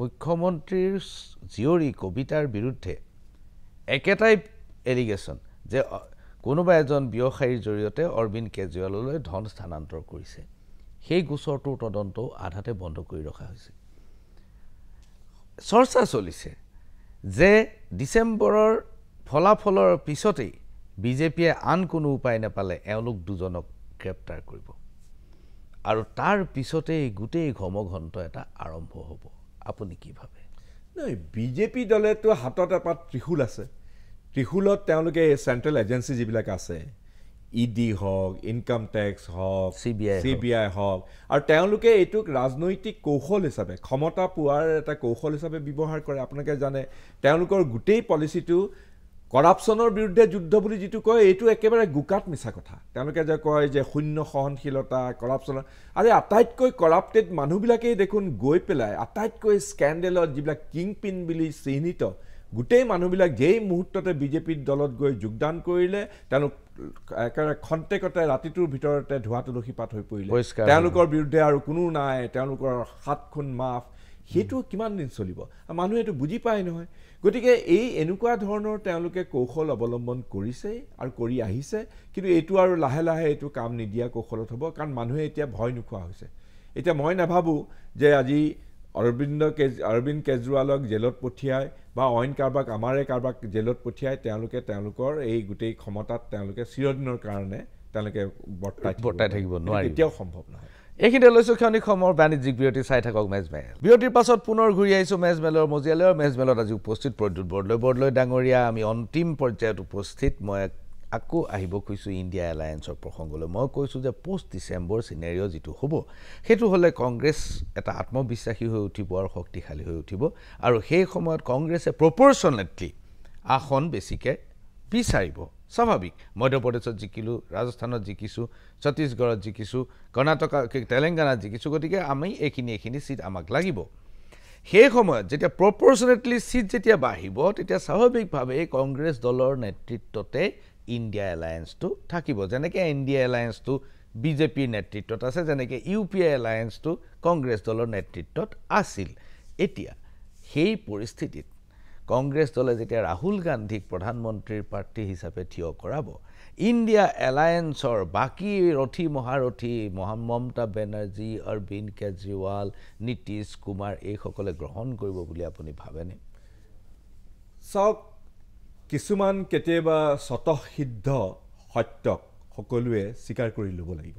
মুখ্যমন্ত্ৰীৰ জীয়ৰী কবিতাৰ বিৰুদ্ধে একেটাই এলিগেশ্যন যে কোনোবা এজন ব্যৱসায়ীৰ জৰিয়তে অৰবিন্দ কেজৰিৱাললৈ ধন স্থানান্তৰ কৰিছে সেই গোচৰটোৰ তদন্ত আধাতে বন্ধ কৰি ৰখা হৈছে চৰ্চা চলিছে যে ডিচেম্বৰৰ ফলাফলৰ পিছতেই বিজেপিয়ে আন কোনো উপায় নাপালে এওঁলোক দুজনক গ্ৰেপ্তাৰ কৰিব আৰু তাৰ পিছতেই গোটেই ঘমঘণ্ট এটা আৰম্ভ হ'ব আপুনি কি ভাবে নাই বিজেপি দলেতো হাতত এপাত ত্ৰিশুল আছে ত্ৰিশুলত তেওঁলোকে চেণ্ট্ৰেল এজেঞ্চি যিবিলাক আছে ই e ডি হওক ইনকাম টেক্স হওক C B I C B I হওক আৰু তেওঁলোকে এইটোক ৰাজনৈতিক কৌশল হিচাপে ক্ষমতা পোৱাৰ এটা কৌশল হিচাপে ব্যৱহাৰ কৰে আপোনালোকে জানে তেওঁলোকৰ গোটেই পলিচিটো কৰাপশ্যনৰ বিৰুদ্ধে যুদ্ধ বুলি যিটো কয় এইটো একেবাৰে গোকাত মিছা কথা তেওঁলোকে যে কয় যে শূন্য সহনশীলতা কৰাপশ্যনৰ আৰু আটাইতকৈ কৰাপ্টেড মানুহবিলাকেই দেখোন গৈ পেলাই আটাইতকৈ স্কেণ্ডেলত যিবিলাক কিং পিন বুলি চিহ্নিত গোটেই মানুহবিলাক যেই মুহূৰ্ততে বিজেপিৰ দলত গৈ যোগদান কৰিলে তেওঁলোক একেবাৰে খন্তেকতে ৰাতিটোৰ ভিতৰতে ধোঁৱা তুলসী পাত হৈ পৰিলে তেওঁলোকৰ বিৰুদ্ধে আৰু কোনো নাই তেওঁলোকৰ সাতখন মাফ সেইটো কিমান দিন চলিব এইটো বুজি পায় নহয় গতিকে এই এনেকুৱা ধৰণৰ তেওঁলোকে কৌশল অৱলম্বন কৰিছেই আৰু কৰি আহিছে কিন্তু এইটো আৰু লাহে লাহে এইটো কাম নিদিয়া কৌশলত হ'ব কাৰণ মানুহে এতিয়া ভয় নোখোৱা হৈছে এতিয়া মই নাভাবোঁ যে আজি অৰবিন্দ কেজ অৰবিন্দ কেজৰিৱালক জেলত পঠিয়াই বা অইন কাৰোবাক আমাৰে কাৰোবাক জেলত পঠিয়াই তেওঁলোকে তেওঁলোকৰ এই গোটেই ক্ষমতাত তেওঁলোকে চিৰদিনৰ কাৰণে তেওঁলোকে বৰ্তাই বৰ্তাই থাকিব নোৱাৰে এতিয়াও সম্ভৱ নহয় এইখিনিতে লৈছোঁ ক্ষণিকসমূহৰ বাণিজ্যিক বিৰতি চাই থাকক মেজমেল বিৰতিৰ পাছত পুনৰ ঘূৰি আহিছোঁ মেজমেলৰ মজিয়ালৈ আৰু মেজমেলত আজি উপস্থিত প্ৰদ্যুৎ বৰদলৈ বৰদলৈ ডাঙৰীয়া আমি অন্তিম পৰ্যায়ত উপস্থিত মই আকৌ আহিব খুজিছোঁ ইণ্ডিয়া এলায়েন্সৰ প্ৰসংগলৈ মই কৈছোঁ যে পোষ্ট ডিচেম্বৰ চিনেৰিঅ' যিটো হ'ব সেইটো হ'লে কংগ্ৰেছ এটা আত্মবিশ্বাসী হৈ উঠিব আৰু শক্তিশালী হৈ উঠিব আৰু সেই সময়ত কংগ্ৰেছে প্ৰপৰচনেটলি আসন বেছিকৈ বিচাৰিব স্বাভাৱিক মধ্যপ্ৰদেশত জিকিলোঁ ৰাজস্থানত জিকিছোঁ ছত্তিশগড়ত জিকিছোঁ কৰ্ণাটক তেলেংগানাত জিকিছোঁ গতিকে আমি এইখিনি এইখিনি ছিট আমাক লাগিব সেই সময়ত যেতিয়া প্ৰপৰচনেটলি ছিট যেতিয়া বাঢ়িব তেতিয়া স্বাভাৱিকভাৱেই কংগ্ৰেছ দলৰ নেতৃত্বতে ইণ্ডিয়া এলায়েন্সটো থাকিব যেনেকৈ এন ডি ইণ্ডিয়া এলায়েন্সটো বিজেপিৰ নেতৃত্বত আছে যেনেকৈ ইউ পি আই এলায়েন্সটো কংগ্ৰেছ দলৰ নেতৃত্বত আছিল এতিয়া সেই পৰিস্থিতিত কংগ্ৰেছ দলে যেতিয়া ৰাহুল গান্ধীক প্ৰধানমন্ত্ৰীৰ প্ৰাৰ্থী হিচাপে থিয় কৰাব ইণ্ডিয়া এলায়েন্সৰ বাকী ৰথী মহাৰথী মমতা বেনাৰ্জী অৰবিন্দ কেজৰিৱাল নীতিশ কুমাৰ এইসকলে গ্ৰহণ কৰিব বুলি আপুনি ভাবেনে চাওক কিছুমান কেতিয়াবা স্বতঃসিদ্ধ সত্যক সকলোৱে স্বীকাৰ কৰি ল'ব লাগিব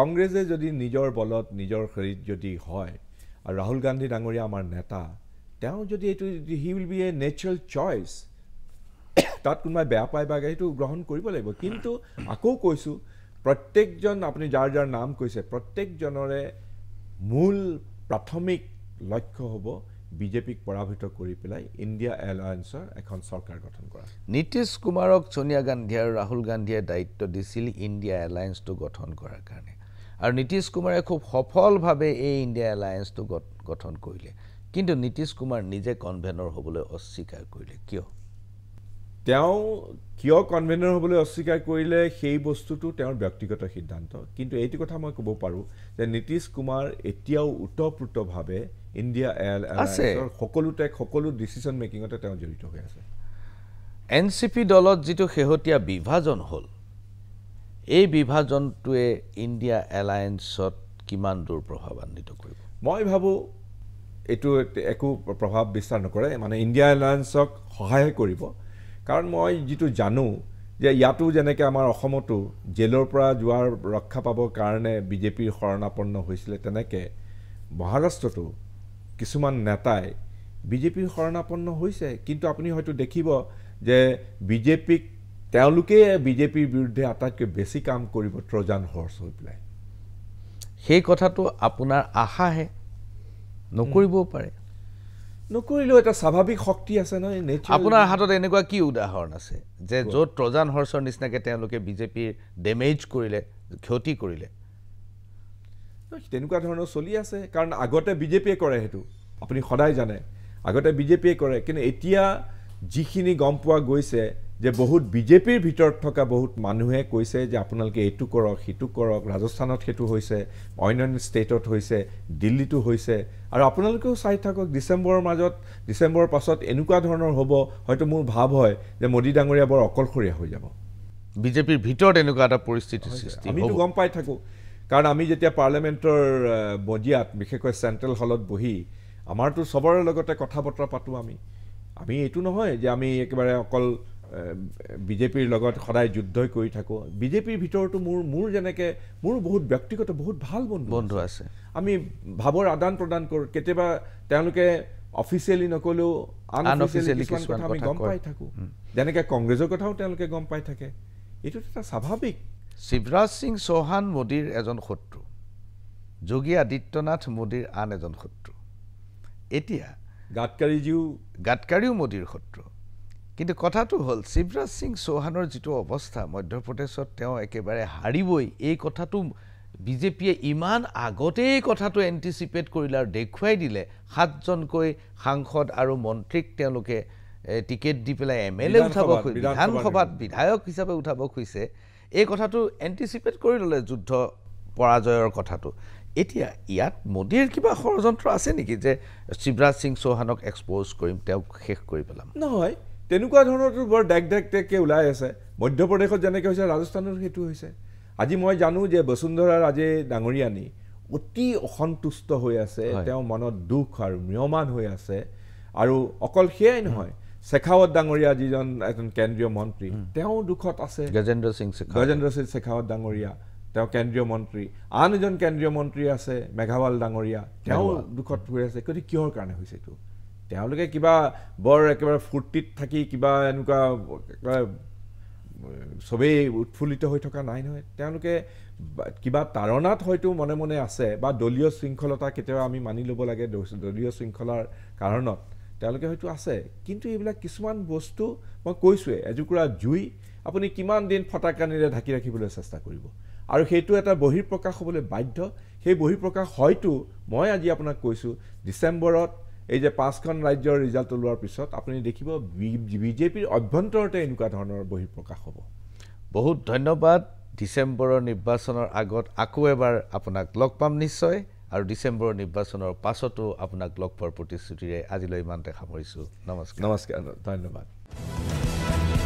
কংগ্ৰেছে যদি নিজৰ বলত নিজৰ হেৰিত যদি হয় আৰু ৰাহুল গান্ধী ডাঙৰীয়া আমাৰ নেতা তেওঁ যদি এইটো he will be a natural choice তাত কোনোবাই বেয়া পায় বা সেইটো গ্ৰহণ কৰিব লাগিব কিন্তু আকৌ কৈছোঁ প্ৰত্যেকজন আপুনি যাৰ যাৰ নাম কৈছে প্ৰত্যেকজনৰে মূল প্ৰাথমিক লক্ষ্য হ'ব বিজেপিক পৰাভূত কৰি পেলাই ইণ্ডিয়া এলায়েন্সৰ এখন চৰকাৰ গঠন কৰা নীতিশ কুমাৰক ছোনিয়া গান্ধী আৰু ৰাহুল গান্ধীয়ে দায়িত্ব দিছিল ইণ্ডিয়া এলায়েন্সটো গঠন কৰাৰ কাৰণে আৰু নীতিশ কুমাৰে খুব সফলভাৱে এই ইণ্ডিয়া এলায়েন্সটো গঠন কৰিলে কিন্তু নীতিশ কুমাৰ নিজে কনভেনৰ হ'বলৈ অস্বীকাৰ কৰিলে কিয় তেওঁ কিয় কনভেনৰ হ'বলৈ অস্বীকাৰ কৰিলে সেই বস্তুটো তেওঁৰ ব্যক্তিগত সিদ্ধান্ত কিন্তু এইটো কথা মই ক'ব পাৰোঁ যে নীতিশ কুমাৰ এতিয়াও ওতঃপ্ৰোতভাৱে ইণ্ডিয়া এল আছে সকলোতে সকলো ডিচিশ্যন মেকিঙতে তেওঁ জড়িত হৈ আছে এন চি পি দলত যিটো শেহতীয়া বিভাজন হ'ল এই বিভাজনটোৱে ইণ্ডিয়া এলায়েন্সত কিমান দূৰ প্ৰভাৱান্বিত কৰিব মই ভাবোঁ এইটো একো প্ৰভাৱ বিস্তাৰ নকৰে মানে ইণ্ডিয়া এলায়েঞ্চক সহায়হে কৰিব কাৰণ মই যিটো জানো যে ইয়াতো যেনেকৈ আমাৰ অসমতো জেলৰ পৰা যোৱাৰ ৰক্ষা পাবৰ কাৰণে বিজেপিৰ শৰণাপন্ন হৈছিলে তেনেকৈ মহাৰাষ্ট্ৰতো কিছুমান নেতাই বিজেপিৰ শৰণাপন্ন হৈছে কিন্তু আপুনি হয়তো দেখিব যে বিজেপিক তেওঁলোকেই বিজেপিৰ বিৰুদ্ধে আটাইতকৈ বেছি কাম কৰিব ট্ৰজান হৰ্চ হৈ পেলাই সেই কথাটো আপোনাৰ আশাহে নকৰিবও পাৰে নকৰিলেও এটা স্বাভাৱিক শক্তি আছে নহয় আপোনাৰ হাতত এনেকুৱা কি উদাহৰণ আছে যে য'ত প্ৰজান হৰ্ষৰ নিচিনাকৈ তেওঁলোকে বিজেপিৰ ডেমেজ কৰিলে ক্ষতি কৰিলে তেনেকুৱা ধৰণৰ চলি আছে কাৰণ আগতে বিজেপিয়ে কৰে সেইটো আপুনি সদায় জানে আগতে বিজেপিয়ে কৰে কিন্তু এতিয়া যিখিনি গম পোৱা গৈছে যে বহুত বিজেপিৰ ভিতৰত থকা বহুত মানুহে কৈছে যে আপোনালোকে এইটো কৰক সেইটো কৰক ৰাজস্থানত সেইটো হৈছে অন্য অন্য ষ্টেটত হৈছে দিল্লীতো হৈছে আৰু আপোনালোকেও চাই থাকক ডিচেম্বৰৰ মাজত ডিচেম্বৰৰ পাছত এনেকুৱা ধৰণৰ হ'ব হয়তো মোৰ ভাৱ হয় যে মোদী ডাঙৰীয়া বৰ অকলশৰীয়া হৈ যাব বিজেপিৰ ভিতৰত এনেকুৱা এটা পৰিস্থিতিৰ সৃষ্টি আমি গম পাই থাকোঁ কাৰণ আমি যেতিয়া পাৰ্লিয়ামেণ্টৰ বজিয়াত বিশেষকৈ চেণ্ট্ৰেল হলত বহি আমাৰতো চবৰে লগতে কথা বতৰা পাতোঁ আমি আমি এইটো নহয় যে আমি একেবাৰে অকল বিজেপিৰ লগত সদায় যুদ্ধই কৰি থাকোঁ বিজেপিৰ ভিতৰতো মোৰ মোৰ যেনেকৈ মোৰো বহুত ব্যক্তিগত বহুত ভাল বন্ধু বন্ধু আছে আমি ভাৱৰ আদান প্ৰদান কৰোঁ কেতিয়াবা তেওঁলোকে অফিচিয়েলি নক'লেও আনঅফিচিয়েলি কিছুমান কথা আমি গম পাই থাকোঁ যেনেকৈ কংগ্ৰেছৰ কথাও তেওঁলোকে গম পাই থাকে এইটো এটা স্বাভাৱিক শিৱৰাজ সিং চৌহান মোদীৰ এজন শত্ৰু যোগী আদিত্যনাথ মোদীৰ আন এজন শত্ৰু এতিয়া গাডকাৰীজীও গাডকাৰীও মোদীৰ শত্ৰু কিন্তু কথাটো হ'ল শিৱৰাজ সিং চৌহানৰ যিটো অৱস্থা মধ্যপ্ৰদেশত তেওঁ একেবাৰে হাৰিবই এই কথাটো বিজেপিয়ে ইমান আগতেই কথাটো এণ্টিচিপেট কৰিলে আৰু দেখুৱাই দিলে সাতজনকৈ সাংসদ আৰু মন্ত্ৰীক তেওঁলোকে টিকেট দি পেলাই এম এল এ উঠাব খুজিছে বিধানসভাত বিধায়ক হিচাপে উঠাব খুজিছে এই কথাটো এণ্টিচিপেট কৰি ল'লে যুদ্ধ পৰাজয়ৰ কথাটো এতিয়া ইয়াত মোদীৰ কিবা ষড়যন্ত্ৰ আছে নেকি যে শিৱৰাজ সিং চৌহানক এক্সপ'জ কৰিম তেওঁক শেষ কৰি পেলাম নহয় তেনেকুৱা ধৰণৰতো বৰ ডেক ডেক টেককৈ ওলাই আছে মধ্যপ্ৰদেশত যেনেকৈ হৈছে ৰাজস্থানৰ সেইটো হৈছে আজি মই জানো যে বসুন্ধৰা ৰাজে ডাঙৰীয়ানী অতি অসন্তুষ্ট হৈ আছে তেওঁ মনত দুখ আৰু ম্ৰিয়মান হৈ আছে আৰু অকল সেয়াই নহয় শেখাৱত ডাঙৰীয়া যিজন এজন কেন্দ্ৰীয় মন্ত্ৰী তেওঁ দুখত আছে গজেন্দ্ৰ সিং গজেন্দ্ৰ সিং শেখাৱত ডাঙৰীয়া তেওঁ কেন্দ্ৰীয় মন্ত্ৰী আন এজন কেন্দ্ৰীয় মন্ত্ৰী আছে মেঘাৱাল ডাঙৰীয়া তেওঁ দুখত হৈ আছে গতিকে কিহৰ কাৰণে হৈছে এইটো তেওঁলোকে কিবা বৰ একেবাৰে ফূৰ্তিত থাকি কিবা এনেকুৱা চবেই উৎফুল্লিত হৈ থকা নাই নহয় তেওঁলোকে কিবা তাৰণাত হয়তো মনে মনে আছে বা দলীয় শৃংখলতা কেতিয়াবা আমি মানি ল'ব লাগে দলীয় শৃংখলাৰ কাৰণত তেওঁলোকে হয়তো আছে কিন্তু এইবিলাক কিছুমান বস্তু মই কৈছোঁৱেই এজোকোৰা জুই আপুনি কিমান দিন ফটাকানিৰে ঢাকি ৰাখিবলৈ চেষ্টা কৰিব আৰু সেইটো এটা বহিৰ্প্ৰকাশ হ'বলৈ বাধ্য সেই বহিঃপ্ৰকাশ হয়তো মই আজি আপোনাক কৈছোঁ ডিচেম্বৰত এই যে পাঁচখন ৰাজ্যৰ ৰিজাল্ট ওলোৱাৰ পিছত আপুনি দেখিব বিজেপিৰ অভ্যন্তৰতে এনেকুৱা ধৰণৰ প্ৰকাশ হ'ব বহুত ধন্যবাদ ডিচেম্বৰৰ নিৰ্বাচনৰ আগত আকৌ এবাৰ আপোনাক লগ পাম নিশ্চয় আৰু ডিচেম্বৰৰ নিৰ্বাচনৰ পাছতো আপোনাক লগ পোৱাৰ প্ৰতিশ্ৰুতিৰে আজিলৈ ইমানতে সামৰিছোঁ নমস্কাৰ নমস্কাৰ ধন্যবাদ